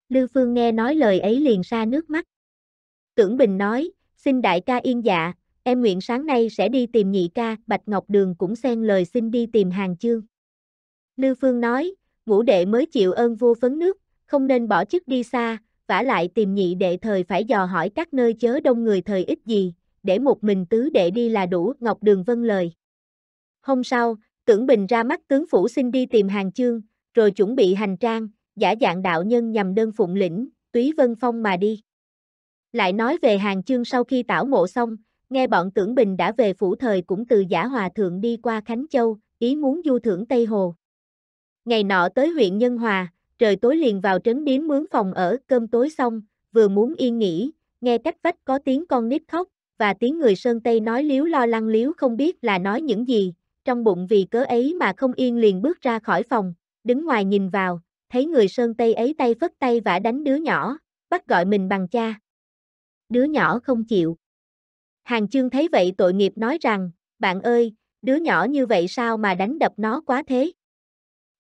Lưu Phương nghe nói lời ấy liền ra nước mắt. Tưởng Bình nói, xin đại ca yên dạ, em nguyện sáng nay sẽ đi tìm nhị ca, Bạch Ngọc Đường cũng xen lời xin đi tìm hàng chương. Lưu Phương nói, ngũ đệ mới chịu ơn vua phấn nước, không nên bỏ chức đi xa, vả lại tìm nhị đệ thời phải dò hỏi các nơi chớ đông người thời ít gì, để một mình tứ đệ đi là đủ, Ngọc Đường vâng lời. Hôm sau, Tưởng Bình ra mắt tướng phủ xin đi tìm hàng chương, rồi chuẩn bị hành trang, giả dạng đạo nhân nhằm đơn phụng lĩnh, túy vân phong mà đi. Lại nói về hàng chương sau khi tảo mộ xong, nghe bọn tưởng bình đã về phủ thời cũng từ giả hòa thượng đi qua Khánh Châu, ý muốn du thưởng Tây Hồ. Ngày nọ tới huyện Nhân Hòa, trời tối liền vào trấn điếm mướn phòng ở, cơm tối xong, vừa muốn yên nghỉ, nghe cách vách có tiếng con nít khóc, và tiếng người Sơn Tây nói liếu lo lăng liếu không biết là nói những gì, trong bụng vì cớ ấy mà không yên liền bước ra khỏi phòng, đứng ngoài nhìn vào, thấy người Sơn Tây ấy tay phất tay và đánh đứa nhỏ, bắt gọi mình bằng cha. Đứa nhỏ không chịu. Hàng chương thấy vậy tội nghiệp nói rằng, bạn ơi, đứa nhỏ như vậy sao mà đánh đập nó quá thế?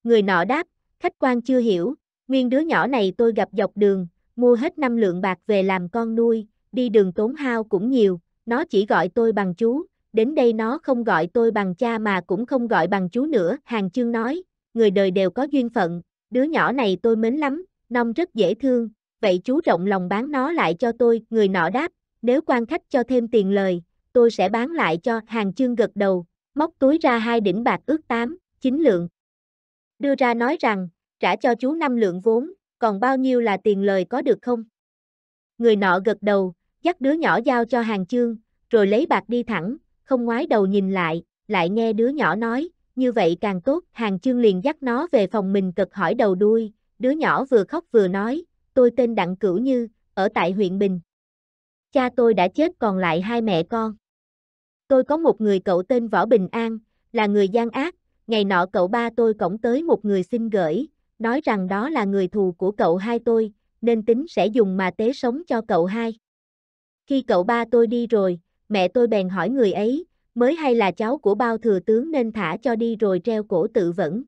Người nọ đáp, khách quan chưa hiểu, nguyên đứa nhỏ này tôi gặp dọc đường, mua hết năm lượng bạc về làm con nuôi, đi đường tốn hao cũng nhiều, nó chỉ gọi tôi bằng chú, đến đây nó không gọi tôi bằng cha mà cũng không gọi bằng chú nữa. Hàng chương nói, người đời đều có duyên phận, đứa nhỏ này tôi mến lắm, nong rất dễ thương, vậy chú rộng lòng bán nó lại cho tôi. Người nọ đáp, nếu quan khách cho thêm tiền lời, tôi sẽ bán lại cho. Hàng chương gật đầu, móc túi ra hai đỉnh bạc ước 8, 9 lượng, đưa ra nói rằng, trả cho chú năm lượng vốn, còn bao nhiêu là tiền lời có được không? Người nọ gật đầu, dắt đứa nhỏ giao cho hàng chương, rồi lấy bạc đi thẳng, không ngoái đầu nhìn lại, lại nghe đứa nhỏ nói, như vậy càng tốt, hàng chương liền dắt nó về phòng mình cực hỏi đầu đuôi, đứa nhỏ vừa khóc vừa nói, tôi tên Đặng Cửu Như, ở tại huyện Bình. Cha tôi đã chết còn lại hai mẹ con. Tôi có một người cậu tên Võ Bình An, là người gian ác, ngày nọ cậu ba tôi cổng tới một người xin gửi, nói rằng đó là người thù của cậu hai tôi, nên tính sẽ dùng mà tế sống cho cậu hai. Khi cậu ba tôi đi rồi, mẹ tôi bèn hỏi người ấy, mới hay là cháu của bao thừa tướng nên thả cho đi rồi treo cổ tự vẫn.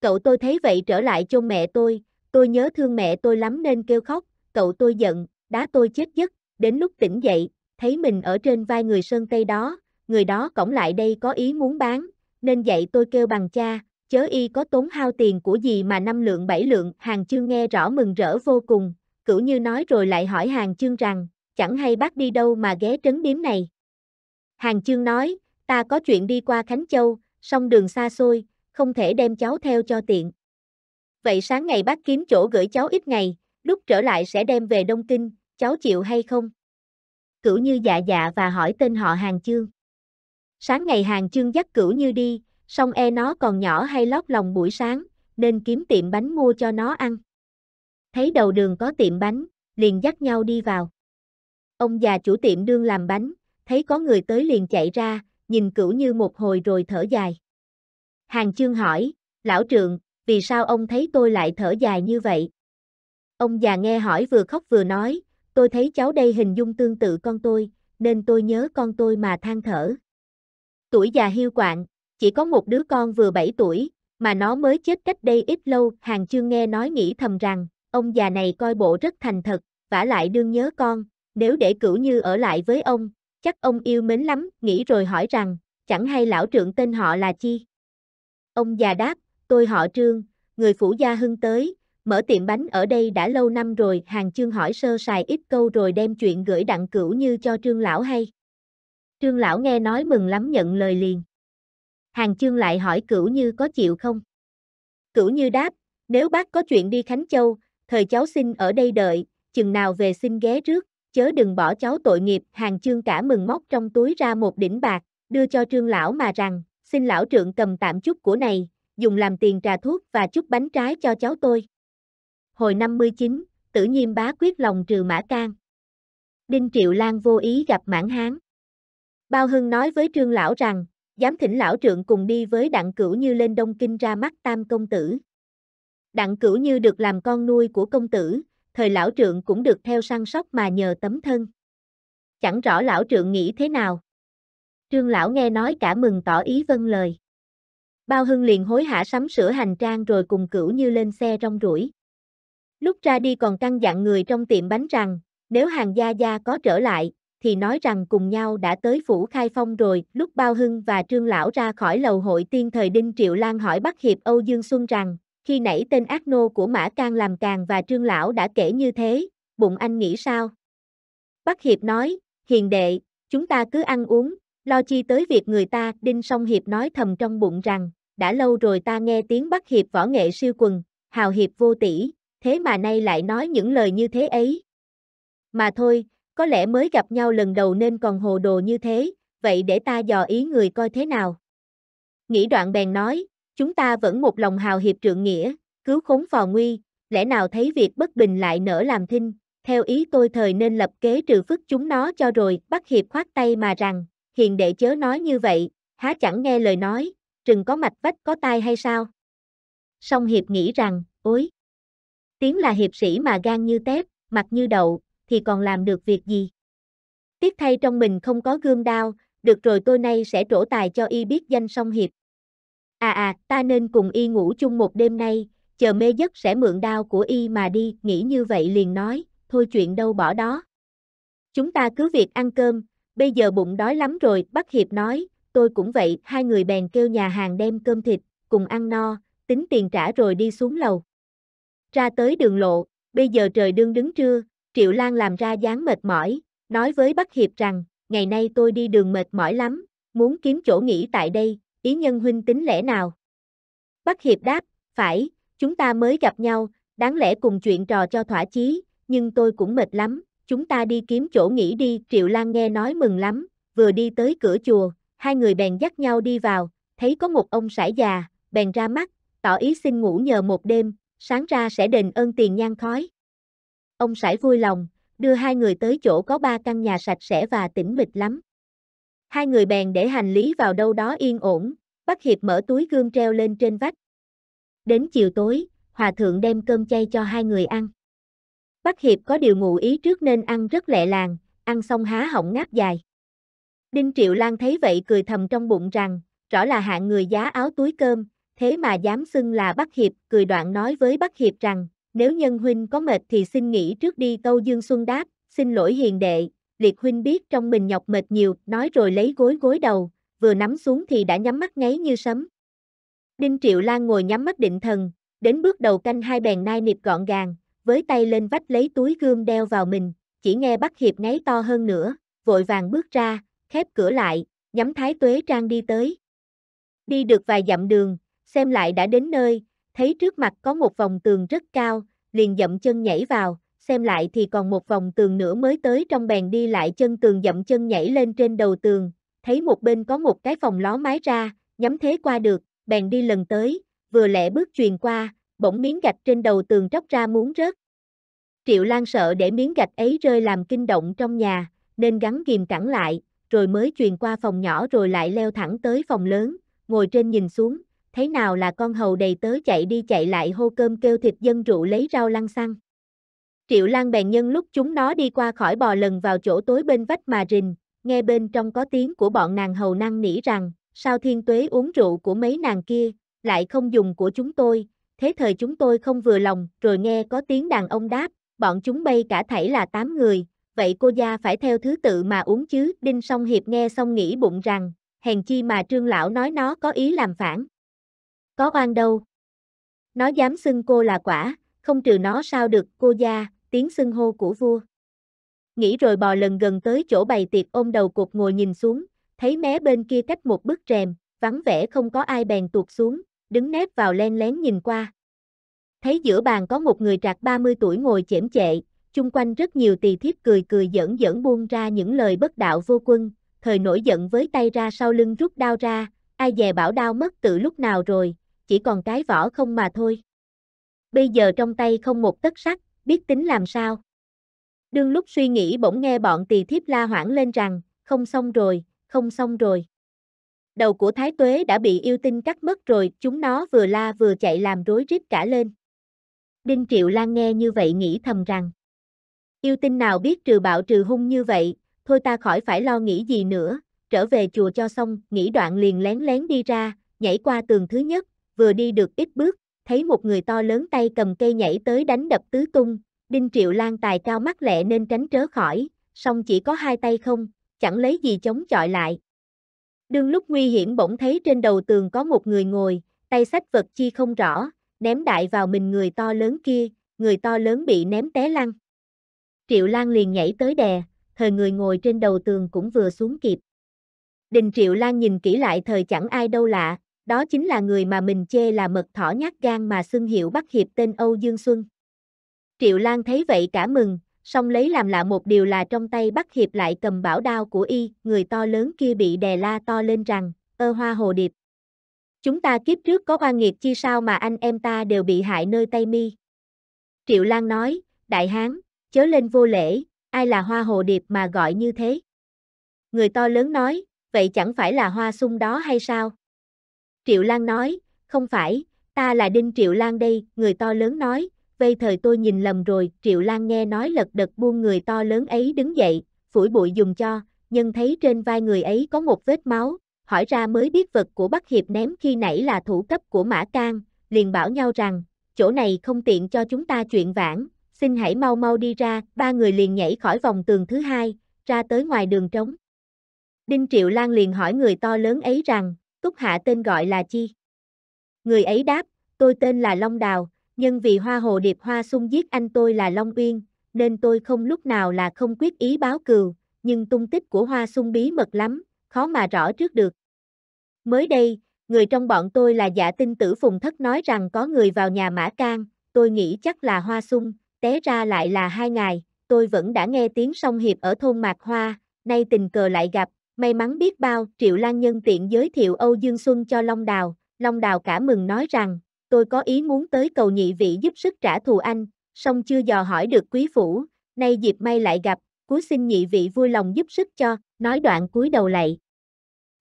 Cậu tôi thấy vậy trở lại chôn mẹ tôi, tôi nhớ thương mẹ tôi lắm nên kêu khóc, cậu tôi giận, đá tôi chết giấc, đến lúc tỉnh dậy, thấy mình ở trên vai người sơn tây đó, người đó cổng lại đây có ý muốn bán, nên dạy tôi kêu bằng cha, chớ y có tốn hao tiền của gì mà năm lượng bảy lượng, hàng chương nghe rõ mừng rỡ vô cùng, cửu như nói rồi lại hỏi hàng chương rằng, chẳng hay bác đi đâu mà ghé trấn điếm này. Hàng chương nói, ta có chuyện đi qua Khánh Châu, song đường xa xôi, không thể đem cháu theo cho tiện. Vậy sáng ngày bác kiếm chỗ gửi cháu ít ngày, lúc trở lại sẽ đem về Đông Kinh, cháu chịu hay không? Cửu như dạ dạ và hỏi tên họ hàng chương. Sáng ngày hàng chương dắt cửu như đi, song e nó còn nhỏ hay lót lòng buổi sáng, nên kiếm tiệm bánh mua cho nó ăn. Thấy đầu đường có tiệm bánh, liền dắt nhau đi vào. Ông già chủ tiệm đương làm bánh, thấy có người tới liền chạy ra, nhìn cửu như một hồi rồi thở dài. Hàng chương hỏi, lão trượng, vì sao ông thấy tôi lại thở dài như vậy? Ông già nghe hỏi vừa khóc vừa nói, tôi thấy cháu đây hình dung tương tự con tôi, nên tôi nhớ con tôi mà than thở tuổi già hiu quạng, chỉ có một đứa con vừa 7 tuổi, mà nó mới chết cách đây ít lâu, hàng chương nghe nói nghĩ thầm rằng, ông già này coi bộ rất thành thật, vả lại đương nhớ con, nếu để cửu như ở lại với ông, chắc ông yêu mến lắm, nghĩ rồi hỏi rằng, chẳng hay lão trưởng tên họ là chi? Ông già đáp, tôi họ trương, người phủ gia hưng tới, mở tiệm bánh ở đây đã lâu năm rồi, hàng chương hỏi sơ sài ít câu rồi đem chuyện gửi đặng cửu như cho trương lão hay. Trương lão nghe nói mừng lắm nhận lời liền. Hàng chương lại hỏi cửu như có chịu không? Cửu như đáp, nếu bác có chuyện đi Khánh Châu, thời cháu xin ở đây đợi, chừng nào về xin ghé trước, chớ đừng bỏ cháu tội nghiệp. Hàng chương cả mừng móc trong túi ra một đỉnh bạc, đưa cho trương lão mà rằng, xin lão trượng cầm tạm chút của này, dùng làm tiền trà thuốc và chút bánh trái cho cháu tôi. Hồi 59, tử nhiên bá quyết lòng trừ mã can. Đinh Triệu Lan vô ý gặp mãn hán. Bao Hưng nói với Trương Lão rằng, dám thỉnh Lão Trượng cùng đi với Đặng Cửu Như lên Đông Kinh ra mắt Tam Công Tử. Đặng Cửu Như được làm con nuôi của công tử, thời Lão Trượng cũng được theo săn sóc mà nhờ tấm thân. Chẳng rõ Lão Trượng nghĩ thế nào. Trương Lão nghe nói cả mừng tỏ ý vâng lời. Bao Hưng liền hối hả sắm sửa hành trang rồi cùng Cửu Như lên xe rong ruổi. Lúc ra đi còn căn dặn người trong tiệm bánh rằng, nếu hàng gia gia có trở lại, thì nói rằng cùng nhau đã tới phủ khai phong rồi, lúc Bao Hưng và Trương Lão ra khỏi lầu hội tiên thời Đinh Triệu Lan hỏi Bắc Hiệp Âu Dương Xuân rằng, khi nãy tên ác nô của Mã Can làm càng và Trương Lão đã kể như thế, bụng anh nghĩ sao? Bắc Hiệp nói, hiền đệ, chúng ta cứ ăn uống, lo chi tới việc người ta, Đinh Song Hiệp nói thầm trong bụng rằng, đã lâu rồi ta nghe tiếng Bắc Hiệp võ nghệ siêu quần, hào hiệp vô tỷ, thế mà nay lại nói những lời như thế ấy. Mà thôi, có lẽ mới gặp nhau lần đầu nên còn hồ đồ như thế, vậy để ta dò ý người coi thế nào. Nghĩ đoạn bèn nói, chúng ta vẫn một lòng hào hiệp trượng nghĩa, cứu khốn phò nguy, lẽ nào thấy việc bất bình lại nở làm thinh, theo ý tôi thời nên lập kế trừ phức chúng nó cho rồi, bắt hiệp khoát tay mà rằng, hiền đệ chớ nói như vậy, há chẳng nghe lời nói, trừng có mạch vách có tai hay sao? Song hiệp nghĩ rằng, ối, tiếng là hiệp sĩ mà gan như tép, mặt như đậu, thì còn làm được việc gì? Tiếc thay trong mình không có gươm đao, được rồi tôi nay sẽ trổ tài cho y biết danh song hiệp. À à, ta nên cùng y ngủ chung một đêm nay, chờ mê giấc sẽ mượn đao của y mà đi, nghĩ như vậy liền nói, thôi chuyện đâu bỏ đó. Chúng ta cứ việc ăn cơm, bây giờ bụng đói lắm rồi, bác hiệp nói, tôi cũng vậy, hai người bèn kêu nhà hàng đem cơm thịt, cùng ăn no, tính tiền trả rồi đi xuống lầu. Ra tới đường lộ, bây giờ trời đương đứng trưa, Triệu Lan làm ra dáng mệt mỏi, nói với Bắc Hiệp rằng, ngày nay tôi đi đường mệt mỏi lắm, muốn kiếm chỗ nghỉ tại đây, ý nhân huynh tính lẽ nào? Bắc Hiệp đáp, phải, chúng ta mới gặp nhau, đáng lẽ cùng chuyện trò cho thỏa chí, nhưng tôi cũng mệt lắm, chúng ta đi kiếm chỗ nghỉ đi. Triệu Lan nghe nói mừng lắm, vừa đi tới cửa chùa, hai người bèn dắt nhau đi vào, thấy có một ông sải già, bèn ra mắt, tỏ ý xin ngủ nhờ một đêm, sáng ra sẽ đền ơn tiền nhang khói. Ông Sải vui lòng, đưa hai người tới chỗ có ba căn nhà sạch sẽ và tĩnh mịch lắm. Hai người bèn để hành lý vào đâu đó yên ổn, bắt Hiệp mở túi gương treo lên trên vách. Đến chiều tối, Hòa Thượng đem cơm chay cho hai người ăn. Bắt Hiệp có điều ngụ ý trước nên ăn rất lẹ làng, ăn xong há họng ngáp dài. Đinh Triệu Lan thấy vậy cười thầm trong bụng rằng, rõ là hạng người giá áo túi cơm, thế mà dám xưng là Bắc Hiệp, cười đoạn nói với Bắc Hiệp rằng, nếu nhân huynh có mệt thì xin nghỉ trước đi Câu Dương Xuân đáp, xin lỗi hiền đệ, liệt huynh biết trong mình nhọc mệt nhiều, nói rồi lấy gối gối đầu, vừa nắm xuống thì đã nhắm mắt ngáy như sấm. Đinh Triệu Lan ngồi nhắm mắt định thần, đến bước đầu canh hai bèn nai nịp gọn gàng, với tay lên vách lấy túi gươm đeo vào mình, chỉ nghe bắt hiệp ngáy to hơn nữa, vội vàng bước ra, khép cửa lại, nhắm thái tuế trang đi tới. Đi được vài dặm đường, xem lại đã đến nơi, thấy trước mặt có một vòng tường rất cao, liền dậm chân nhảy vào, xem lại thì còn một vòng tường nữa mới tới trong bèn đi lại chân tường dậm chân nhảy lên trên đầu tường, thấy một bên có một cái phòng ló mái ra, nhắm thế qua được, bèn đi lần tới, vừa lẽ bước truyền qua, bỗng miếng gạch trên đầu tường tróc ra muốn rớt. Triệu Lan sợ để miếng gạch ấy rơi làm kinh động trong nhà, nên gắn kìm cẳng lại, rồi mới truyền qua phòng nhỏ rồi lại leo thẳng tới phòng lớn, ngồi trên nhìn xuống, thế nào là con hầu đầy tớ chạy đi chạy lại hô cơm kêu thịt dân rượu lấy rau lăng xăng. Triệu Lan bèn nhân lúc chúng nó đi qua khỏi bò lần vào chỗ tối bên vách mà rình, nghe bên trong có tiếng của bọn nàng hầu năng nỉ rằng, sao thiên tuế uống rượu của mấy nàng kia, lại không dùng của chúng tôi, thế thời chúng tôi không vừa lòng, rồi nghe có tiếng đàn ông đáp, bọn chúng bay cả thảy là 8 người, vậy cô gia phải theo thứ tự mà uống chứ, Đinh Song Hiệp nghe xong nghĩ bụng rằng, hèn chi mà trương lão nói nó có ý làm phản. Có oan đâu. Nó dám xưng cô là quả, không trừ nó sao được cô gia, tiếng xưng hô của vua. Nghĩ rồi bò lần gần tới chỗ bày tiệc ôm đầu cột ngồi nhìn xuống, thấy mé bên kia cách một bức rèm, vắng vẻ không có ai bèn tuột xuống, đứng nép vào len lén nhìn qua. Thấy giữa bàn có một người trạc 30 tuổi ngồi chễm chệ, chung quanh rất nhiều tỳ thiếp cười cười giỡn giỡn buông ra những lời bất đạo vô quân, thời nổi giận với tay ra sau lưng rút đao ra, ai dè bảo đao mất tự lúc nào rồi, chỉ còn cái vỏ không mà thôi. Bây giờ trong tay không một tất sắt, biết tính làm sao. Đương lúc suy nghĩ bỗng nghe bọn tỳ thiếp la hoảng lên rằng, không xong rồi, không xong rồi. Đầu của Thái Tuế đã bị yêu tinh cắt mất rồi, chúng nó vừa la vừa chạy làm rối rít cả lên. Đinh Triệu Lan nghe như vậy nghĩ thầm rằng, yêu tinh nào biết trừ bạo trừ hung như vậy, thôi ta khỏi phải lo nghĩ gì nữa, trở về chùa cho xong, nghĩ đoạn liền lén lén đi ra, nhảy qua tường thứ nhất, vừa đi được ít bước, thấy một người to lớn tay cầm cây nhảy tới đánh đập tứ tung, Đinh Triệu Lan tài cao mắt lẹ nên tránh trớ khỏi, song chỉ có hai tay không, chẳng lấy gì chống chọi lại. Đương lúc nguy hiểm bỗng thấy trên đầu tường có một người ngồi, tay sách vật chi không rõ, ném đại vào mình người to lớn kia, người to lớn bị ném té lăn. Triệu Lan liền nhảy tới đè, thời người ngồi trên đầu tường cũng vừa xuống kịp. Đình Triệu Lan nhìn kỹ lại thời chẳng ai đâu lạ, đó chính là người mà mình chê là mật thỏ nhát gan mà xưng hiệu bắt hiệp tên Âu Dương Xuân. Triệu Lan thấy vậy cả mừng, song lấy làm lạ một điều là trong tay bắt hiệp lại cầm bảo đao của y, người to lớn kia bị đè la to lên rằng, ơ hoa hồ điệp. Chúng ta kiếp trước có oan nghiệt chi sao mà anh em ta đều bị hại nơi tay mi. Triệu Lan nói, đại hán, chớ lên vô lễ, ai là hoa hồ điệp mà gọi như thế. Người to lớn nói, vậy chẳng phải là hoa sung đó hay sao? Triệu Lan nói, không phải, ta là Đinh Triệu Lan đây, người to lớn nói, vây thời tôi nhìn lầm rồi, Triệu Lan nghe nói lật đật buông người to lớn ấy đứng dậy, phủi bụi dùng cho, nhưng thấy trên vai người ấy có một vết máu, hỏi ra mới biết vật của Bắc Hiệp ném khi nãy là thủ cấp của Mã Can, liền bảo nhau rằng, chỗ này không tiện cho chúng ta chuyện vãn, xin hãy mau mau đi ra, ba người liền nhảy khỏi vòng tường thứ hai, ra tới ngoài đường trống. Đinh Triệu Lan liền hỏi người to lớn ấy rằng, Túc Hạ tên gọi là chi? Người ấy đáp, tôi tên là Long Đào, nhưng vì hoa hồ điệp hoa sung giết anh tôi là Long Uyên, nên tôi không lúc nào là không quyết ý báo cừu, nhưng tung tích của hoa sung bí mật lắm, khó mà rõ trước được. Mới đây, người trong bọn tôi là giả tinh tử Phùng Thất nói rằng có người vào nhà Mã Cang, tôi nghĩ chắc là hoa sung, té ra lại là hai ngày, tôi vẫn đã nghe tiếng song hiệp ở thôn Mạc Hoa, nay tình cờ lại gặp, May mắn biết bao, Triệu Lan nhân tiện giới thiệu Âu Dương Xuân cho Long Đào, Long Đào cả mừng nói rằng, tôi có ý muốn tới cầu nhị vị giúp sức trả thù anh, song chưa dò hỏi được quý phủ, nay dịp may lại gặp, cuối xin nhị vị vui lòng giúp sức cho, nói đoạn cúi đầu lạy.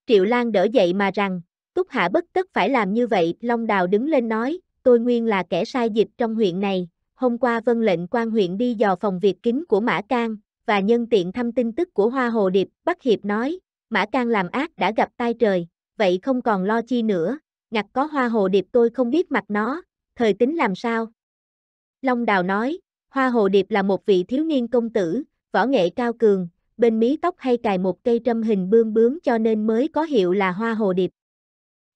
Triệu Lan đỡ dậy mà rằng, Túc Hạ bất tất phải làm như vậy, Long Đào đứng lên nói, tôi nguyên là kẻ sai dịch trong huyện này, hôm qua vân lệnh quan huyện đi dò phòng việc kính của Mã Cang, và nhân tiện thăm tin tức của Hoa Hồ Điệp, Bắc Hiệp nói, Mã Can làm ác đã gặp tai trời, vậy không còn lo chi nữa, ngặt có hoa hồ điệp tôi không biết mặt nó, thời tính làm sao? Long Đào nói, hoa hồ điệp là một vị thiếu niên công tử, võ nghệ cao cường, bên mí tóc hay cài một cây trâm hình bương bướm cho nên mới có hiệu là hoa hồ điệp.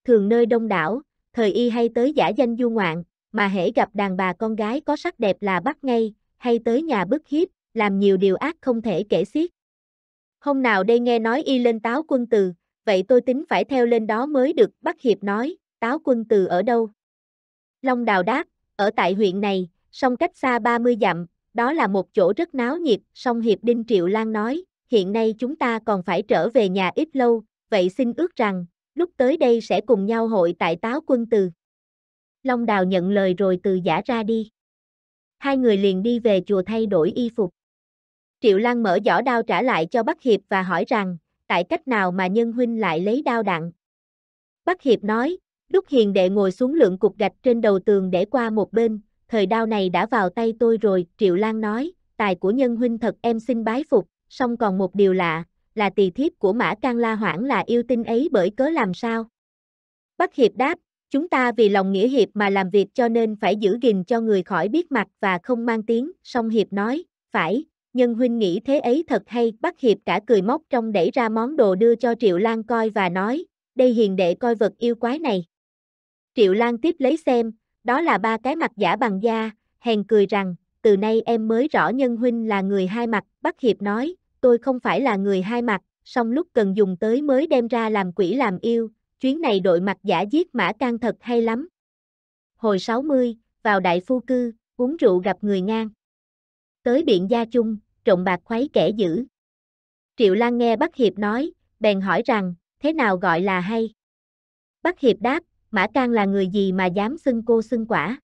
Thường nơi đông đảo, thời y hay tới giả danh du ngoạn, mà hễ gặp đàn bà con gái có sắc đẹp là bắt ngay, hay tới nhà bức hiếp, làm nhiều điều ác không thể kể xiết. Hôm nào đây nghe nói y lên táo quân từ, vậy tôi tính phải theo lên đó mới được, Bắc Hiệp nói, táo quân từ ở đâu? Long Đào đáp, ở tại huyện này, song cách xa 30 dặm, đó là một chỗ rất náo nhiệt, song Hiệp Đinh Triệu Lan nói, hiện nay chúng ta còn phải trở về nhà ít lâu, vậy xin ước rằng, lúc tới đây sẽ cùng nhau hội tại táo quân từ. Long Đào nhận lời rồi từ giả ra đi. Hai người liền đi về chùa thay đổi y phục. Triệu Lan mở giỏ đao trả lại cho Bắc Hiệp và hỏi rằng, tại cách nào mà nhân huynh lại lấy đao đặng? Bắc Hiệp nói, lúc hiền đệ ngồi xuống lượng cục gạch trên đầu tường để qua một bên, thời đao này đã vào tay tôi rồi, Triệu Lan nói, tài của nhân huynh thật em xin bái phục, song còn một điều lạ, là tỳ thiếp của Mã Can La Hoảng là yêu tinh ấy bởi cớ làm sao? Bắc Hiệp đáp, chúng ta vì lòng nghĩa hiệp mà làm việc cho nên phải giữ gìn cho người khỏi biết mặt và không mang tiếng, song Hiệp nói, phải, nhân huynh nghĩ thế ấy thật hay, bắt hiệp cả cười móc trong đẩy ra món đồ đưa cho Triệu Lan coi và nói, đây hiền đệ coi vật yêu quái này. Triệu Lan tiếp lấy xem, đó là ba cái mặt giả bằng da, hèn cười rằng, từ nay em mới rõ nhân huynh là người hai mặt, bắt hiệp nói, tôi không phải là người hai mặt, song lúc cần dùng tới mới đem ra làm quỷ làm yêu, chuyến này đội mặt giả giết mã can thật hay lắm. Hồi 60, vào đại phu cư, uống rượu gặp người ngang tới biện gia chung, trộm bạc khuấy kẻ dữ. Triệu Lan nghe Bắc Hiệp nói, bèn hỏi rằng, thế nào gọi là hay? Bắc Hiệp đáp, Mã Can là người gì mà dám xưng cô xưng quả?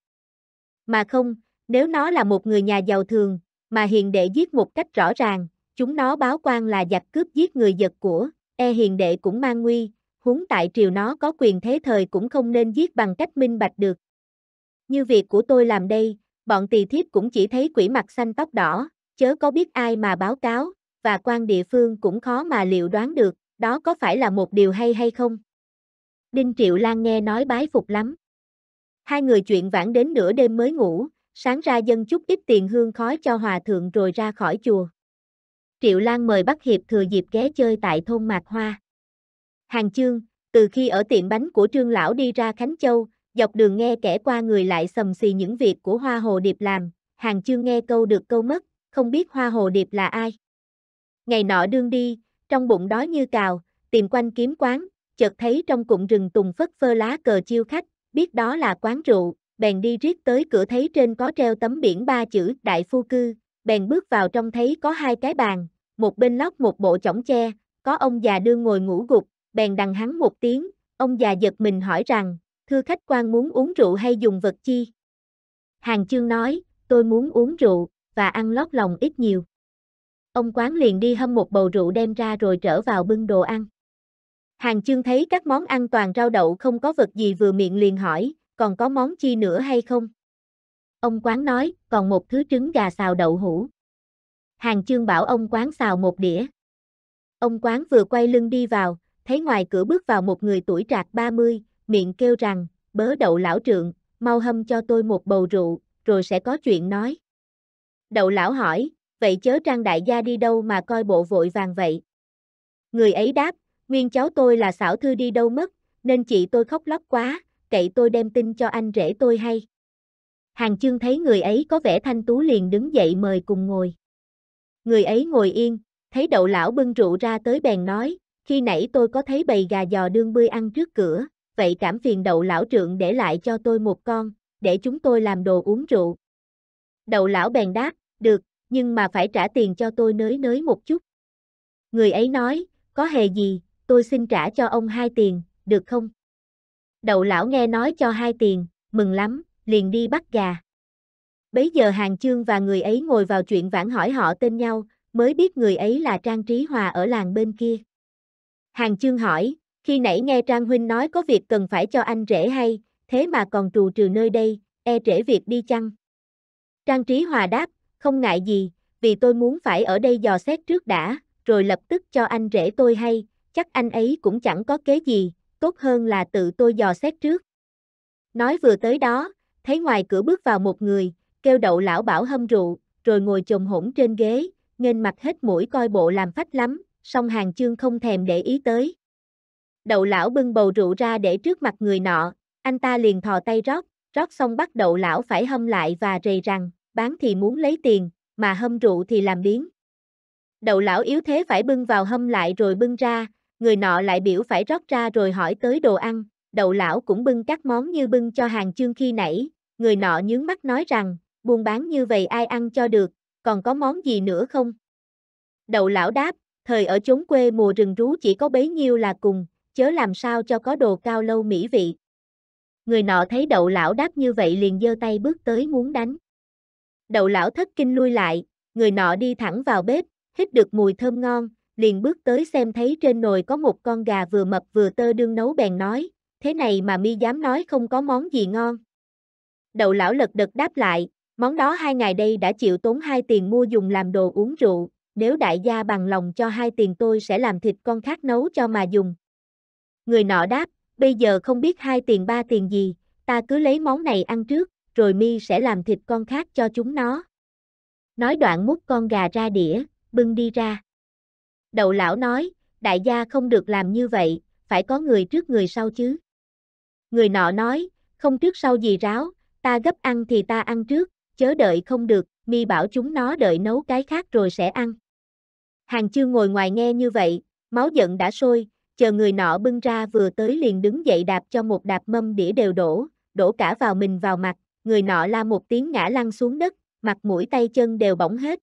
Mà không, nếu nó là một người nhà giàu thường, mà hiền đệ giết một cách rõ ràng, chúng nó báo quan là giặc cướp giết người giật của, e hiền đệ cũng mang nguy, huống tại triều nó có quyền thế thời cũng không nên giết bằng cách minh bạch được. Như việc của tôi làm đây, bọn tỳ thiếp cũng chỉ thấy quỷ mặt xanh tóc đỏ, chớ có biết ai mà báo cáo, và quan địa phương cũng khó mà liệu đoán được, đó có phải là một điều hay hay không? Đinh Triệu Lan nghe nói bái phục lắm. Hai người chuyện vãn đến nửa đêm mới ngủ, sáng ra dân chút ít tiền hương khói cho hòa thượng rồi ra khỏi chùa. Triệu Lan mời Bắc Hiệp thừa dịp ghé chơi tại thôn Mạc Hoa. Hàng chương, từ khi ở tiệm bánh của Trương Lão đi ra Khánh Châu, dọc đường nghe kẻ qua người lại sầm xì những việc của hoa hồ điệp làm, hàng chưa nghe câu được câu mất, không biết hoa hồ điệp là ai. Ngày nọ đương đi, trong bụng đói như cào, tìm quanh kiếm quán, chợt thấy trong cụm rừng tùng phất phơ lá cờ chiêu khách, biết đó là quán rượu, bèn đi riết tới cửa thấy trên có treo tấm biển ba chữ Đại Phu Cư, bèn bước vào trong thấy có hai cái bàn, một bên lóc một bộ chõng tre, có ông già đương ngồi ngủ gục, bèn đằng hắn một tiếng, ông già giật mình hỏi rằng, thưa khách quan muốn uống rượu hay dùng vật chi? Hàng chương nói, tôi muốn uống rượu, và ăn lót lòng ít nhiều. Ông quán liền đi hâm một bầu rượu đem ra rồi trở vào bưng đồ ăn. Hàng chương thấy các món ăn toàn rau đậu không có vật gì vừa miệng liền hỏi, còn có món chi nữa hay không? Ông quán nói, còn một thứ trứng gà xào đậu hũ. Hàng chương bảo ông quán xào một đĩa. Ông quán vừa quay lưng đi vào, thấy ngoài cửa bước vào một người tuổi trạc 30, miệng kêu rằng, bớ đậu lão trượng, mau hâm cho tôi một bầu rượu, rồi sẽ có chuyện nói. Đậu lão hỏi, vậy chớ trang đại gia đi đâu mà coi bộ vội vàng vậy? Người ấy đáp, nguyên cháu tôi là xảo thư đi đâu mất, nên chị tôi khóc lóc quá, cậy tôi đem tin cho anh rể tôi hay. Hàng chương thấy người ấy có vẻ thanh tú liền đứng dậy mời cùng ngồi. Người ấy ngồi yên, thấy đậu lão bưng rượu ra tới bèn nói, khi nãy tôi có thấy bầy gà giò đương bươi ăn trước cửa, vậy cảm phiền đậu lão trượng để lại cho tôi một con, để chúng tôi làm đồ uống rượu. Đậu lão bèn đáp, được, nhưng mà phải trả tiền cho tôi nới nới một chút. Người ấy nói, có hề gì, tôi xin trả cho ông hai tiền, được không? Đậu lão nghe nói cho hai tiền, mừng lắm, liền đi bắt gà. Bấy giờ hàng chương và người ấy ngồi vào chuyện vãn hỏi họ tên nhau, mới biết người ấy là Trang Trí Hòa ở làng bên kia. Hàng chương hỏi, khi nãy nghe Trang Huynh nói có việc cần phải cho anh rể hay, thế mà còn trù trừ nơi đây, e rể việc đi chăng? Trang Trí Hòa đáp, không ngại gì, vì tôi muốn phải ở đây dò xét trước đã, rồi lập tức cho anh rể tôi hay, chắc anh ấy cũng chẳng có kế gì, tốt hơn là tự tôi dò xét trước. Nói vừa tới đó, thấy ngoài cửa bước vào một người, kêu đậu lão bảo hâm rượu, rồi ngồi chồng hổn trên ghế, nghênh mặt hết mũi coi bộ làm phách lắm, song hàng chương không thèm để ý tới đậu lão bưng bầu rượu ra để trước mặt người nọ, anh ta liền thò tay rót, rót xong bắt đậu lão phải hâm lại và rầy rằng, bán thì muốn lấy tiền, mà hâm rượu thì làm biến. Đậu lão yếu thế phải bưng vào hâm lại rồi bưng ra, người nọ lại biểu phải rót ra rồi hỏi tới đồ ăn, đậu lão cũng bưng các món như bưng cho hàng chương khi nãy, người nọ nhướng mắt nói rằng, buôn bán như vậy ai ăn cho được, còn có món gì nữa không? Đậu lão đáp, thời ở chốn quê mùa rừng rú chỉ có bấy nhiêu là cùng, chớ làm sao cho có đồ cao lâu mỹ vị. Người nọ thấy đậu lão đáp như vậy liền giơ tay bước tới muốn đánh. Đậu lão thất kinh lui lại, người nọ đi thẳng vào bếp, hít được mùi thơm ngon, liền bước tới xem thấy trên nồi có một con gà vừa mập vừa tơ đương nấu bèn nói, thế này mà mi dám nói không có món gì ngon. Đậu lão lật đật đáp lại, món đó hai ngày đây đã chịu tốn hai tiền mua dùng làm đồ uống rượu, nếu đại gia bằng lòng cho hai tiền tôi sẽ làm thịt con khác nấu cho mà dùng, Người nọ đáp, bây giờ không biết hai tiền ba tiền gì, ta cứ lấy món này ăn trước, rồi mi sẽ làm thịt con khác cho chúng nó. Nói đoạn múc con gà ra đĩa, bưng đi ra. Đậu lão nói, đại gia không được làm như vậy, phải có người trước người sau chứ. Người nọ nói, không trước sau gì ráo, ta gấp ăn thì ta ăn trước, chớ đợi không được, mi bảo chúng nó đợi nấu cái khác rồi sẽ ăn. Hàng chương ngồi ngoài nghe như vậy, máu giận đã sôi, chờ người nọ bưng ra vừa tới liền đứng dậy đạp cho một đạp mâm đĩa đều đổ, đổ cả vào mình vào mặt, người nọ la một tiếng ngã lăn xuống đất, mặt mũi tay chân đều bỏng hết.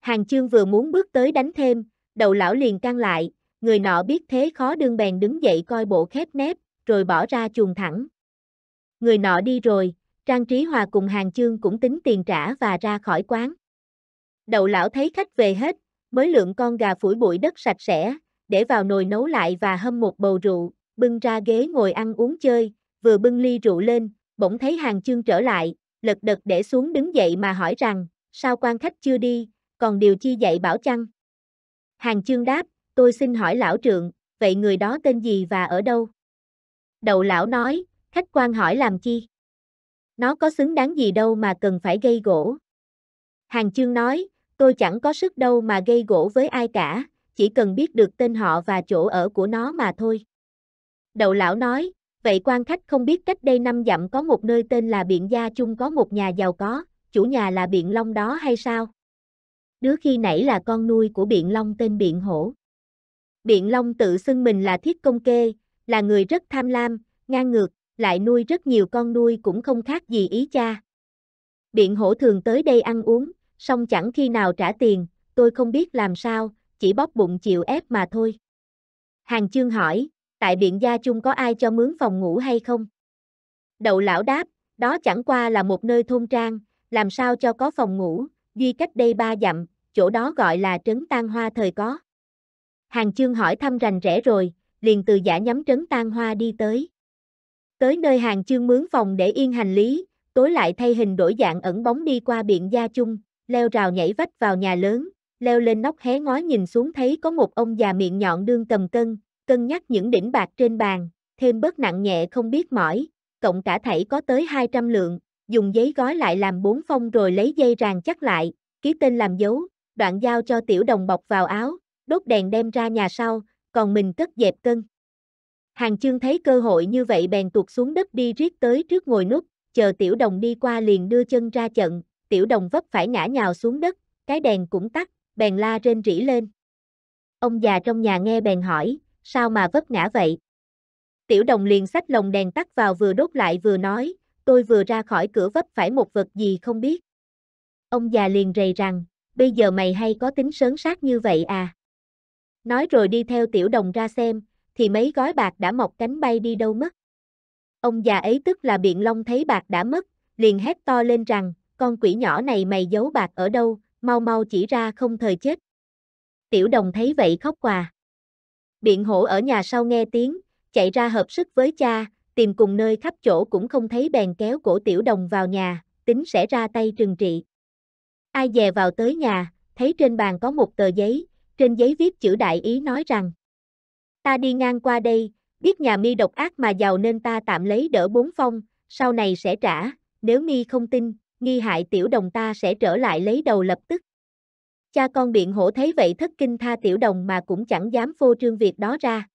Hàng chương vừa muốn bước tới đánh thêm, đầu lão liền căng lại, người nọ biết thế khó đương bèn đứng dậy coi bộ khép nép, rồi bỏ ra chuồng thẳng. Người nọ đi rồi, Trang Trí Hòa cùng Hàng Chương cũng tính tiền trả và ra khỏi quán. Đậu lão thấy khách về hết, mới lượng con gà phủi bụi đất sạch sẽ, để vào nồi nấu lại và hâm một bầu rượu, bưng ra ghế ngồi ăn uống chơi, vừa bưng ly rượu lên, bỗng thấy hàng chương trở lại, lật đật để xuống đứng dậy mà hỏi rằng, sao quan khách chưa đi, còn điều chi dạy bảo chăng? Hàng chương đáp, tôi xin hỏi lão trượng, vậy người đó tên gì và ở đâu? Đầu lão nói, khách quan hỏi làm chi? Nó có xứng đáng gì đâu mà cần phải gây gỗ. Hàng chương nói, tôi chẳng có sức đâu mà gây gỗ với ai cả chỉ cần biết được tên họ và chỗ ở của nó mà thôi. Đậu lão nói, vậy quan khách không biết cách đây năm dặm có một nơi tên là Biện Gia Chung có một nhà giàu có, chủ nhà là Biện Long đó hay sao? Đứa khi nãy là con nuôi của Biện Long tên Biện Hổ. Biện Long tự xưng mình là thiết công kê, là người rất tham lam, ngang ngược, lại nuôi rất nhiều con nuôi cũng không khác gì ý cha. Biện hổ thường tới đây ăn uống, song chẳng khi nào trả tiền, tôi không biết làm sao, chỉ bóp bụng chịu ép mà thôi. Hàng chương hỏi, tại biện gia chung có ai cho mướn phòng ngủ hay không? Đậu lão đáp, đó chẳng qua là một nơi thôn trang, làm sao cho có phòng ngủ, duy cách đây ba dặm, chỗ đó gọi là trấn tan hoa thời có. Hàng chương hỏi thăm rành rẽ rồi, liền từ giả nhắm trấn tan hoa đi tới. Tới nơi hàng chương mướn phòng để yên hành lý, tối lại thay hình đổi dạng ẩn bóng đi qua biện gia chung, leo rào nhảy vách vào nhà lớn, leo lên nóc hé ngó nhìn xuống thấy có một ông già miệng nhọn đương tầm cân, cân nhắc những đỉnh bạc trên bàn, thêm bớt nặng nhẹ không biết mỏi, cộng cả thảy có tới 200 lượng, dùng giấy gói lại làm bốn phong rồi lấy dây ràng chắc lại, ký tên làm dấu, đoạn giao cho tiểu đồng bọc vào áo, đốt đèn đem ra nhà sau, còn mình cất dẹp cân. Hàng chương thấy cơ hội như vậy bèn tuột xuống đất đi riết tới trước ngồi nút, chờ tiểu đồng đi qua liền đưa chân ra trận, tiểu đồng vấp phải ngã nhào xuống đất, cái đèn cũng tắt, bèn la rên rỉ lên. Ông già trong nhà nghe bèn hỏi, sao mà vấp ngã vậy? Tiểu đồng liền sách lồng đèn tắt vào vừa đốt lại vừa nói, tôi vừa ra khỏi cửa vấp phải một vật gì không biết. Ông già liền rầy rằng, bây giờ mày hay có tính sớn sát như vậy à? Nói rồi đi theo tiểu đồng ra xem, thì mấy gói bạc đã mọc cánh bay đi đâu mất. Ông già ấy tức là biện long thấy bạc đã mất, liền hét to lên rằng, con quỷ nhỏ này mày giấu bạc ở đâu, mau mau chỉ ra không thời chết. Tiểu đồng thấy vậy khóc quà. Biện hổ ở nhà sau nghe tiếng, chạy ra hợp sức với cha, tìm cùng nơi khắp chỗ cũng không thấy bèn kéo cổ tiểu đồng vào nhà, tính sẽ ra tay trừng trị. Ai dè vào tới nhà, thấy trên bàn có một tờ giấy, trên giấy viết chữ đại ý nói rằng Ta đi ngang qua đây, biết nhà mi độc ác mà giàu nên ta tạm lấy đỡ bốn phong, sau này sẽ trả, nếu mi không tin, nghi hại tiểu đồng ta sẽ trở lại lấy đầu lập tức. Cha con biện hổ thấy vậy thất kinh tha tiểu đồng mà cũng chẳng dám phô trương việc đó ra.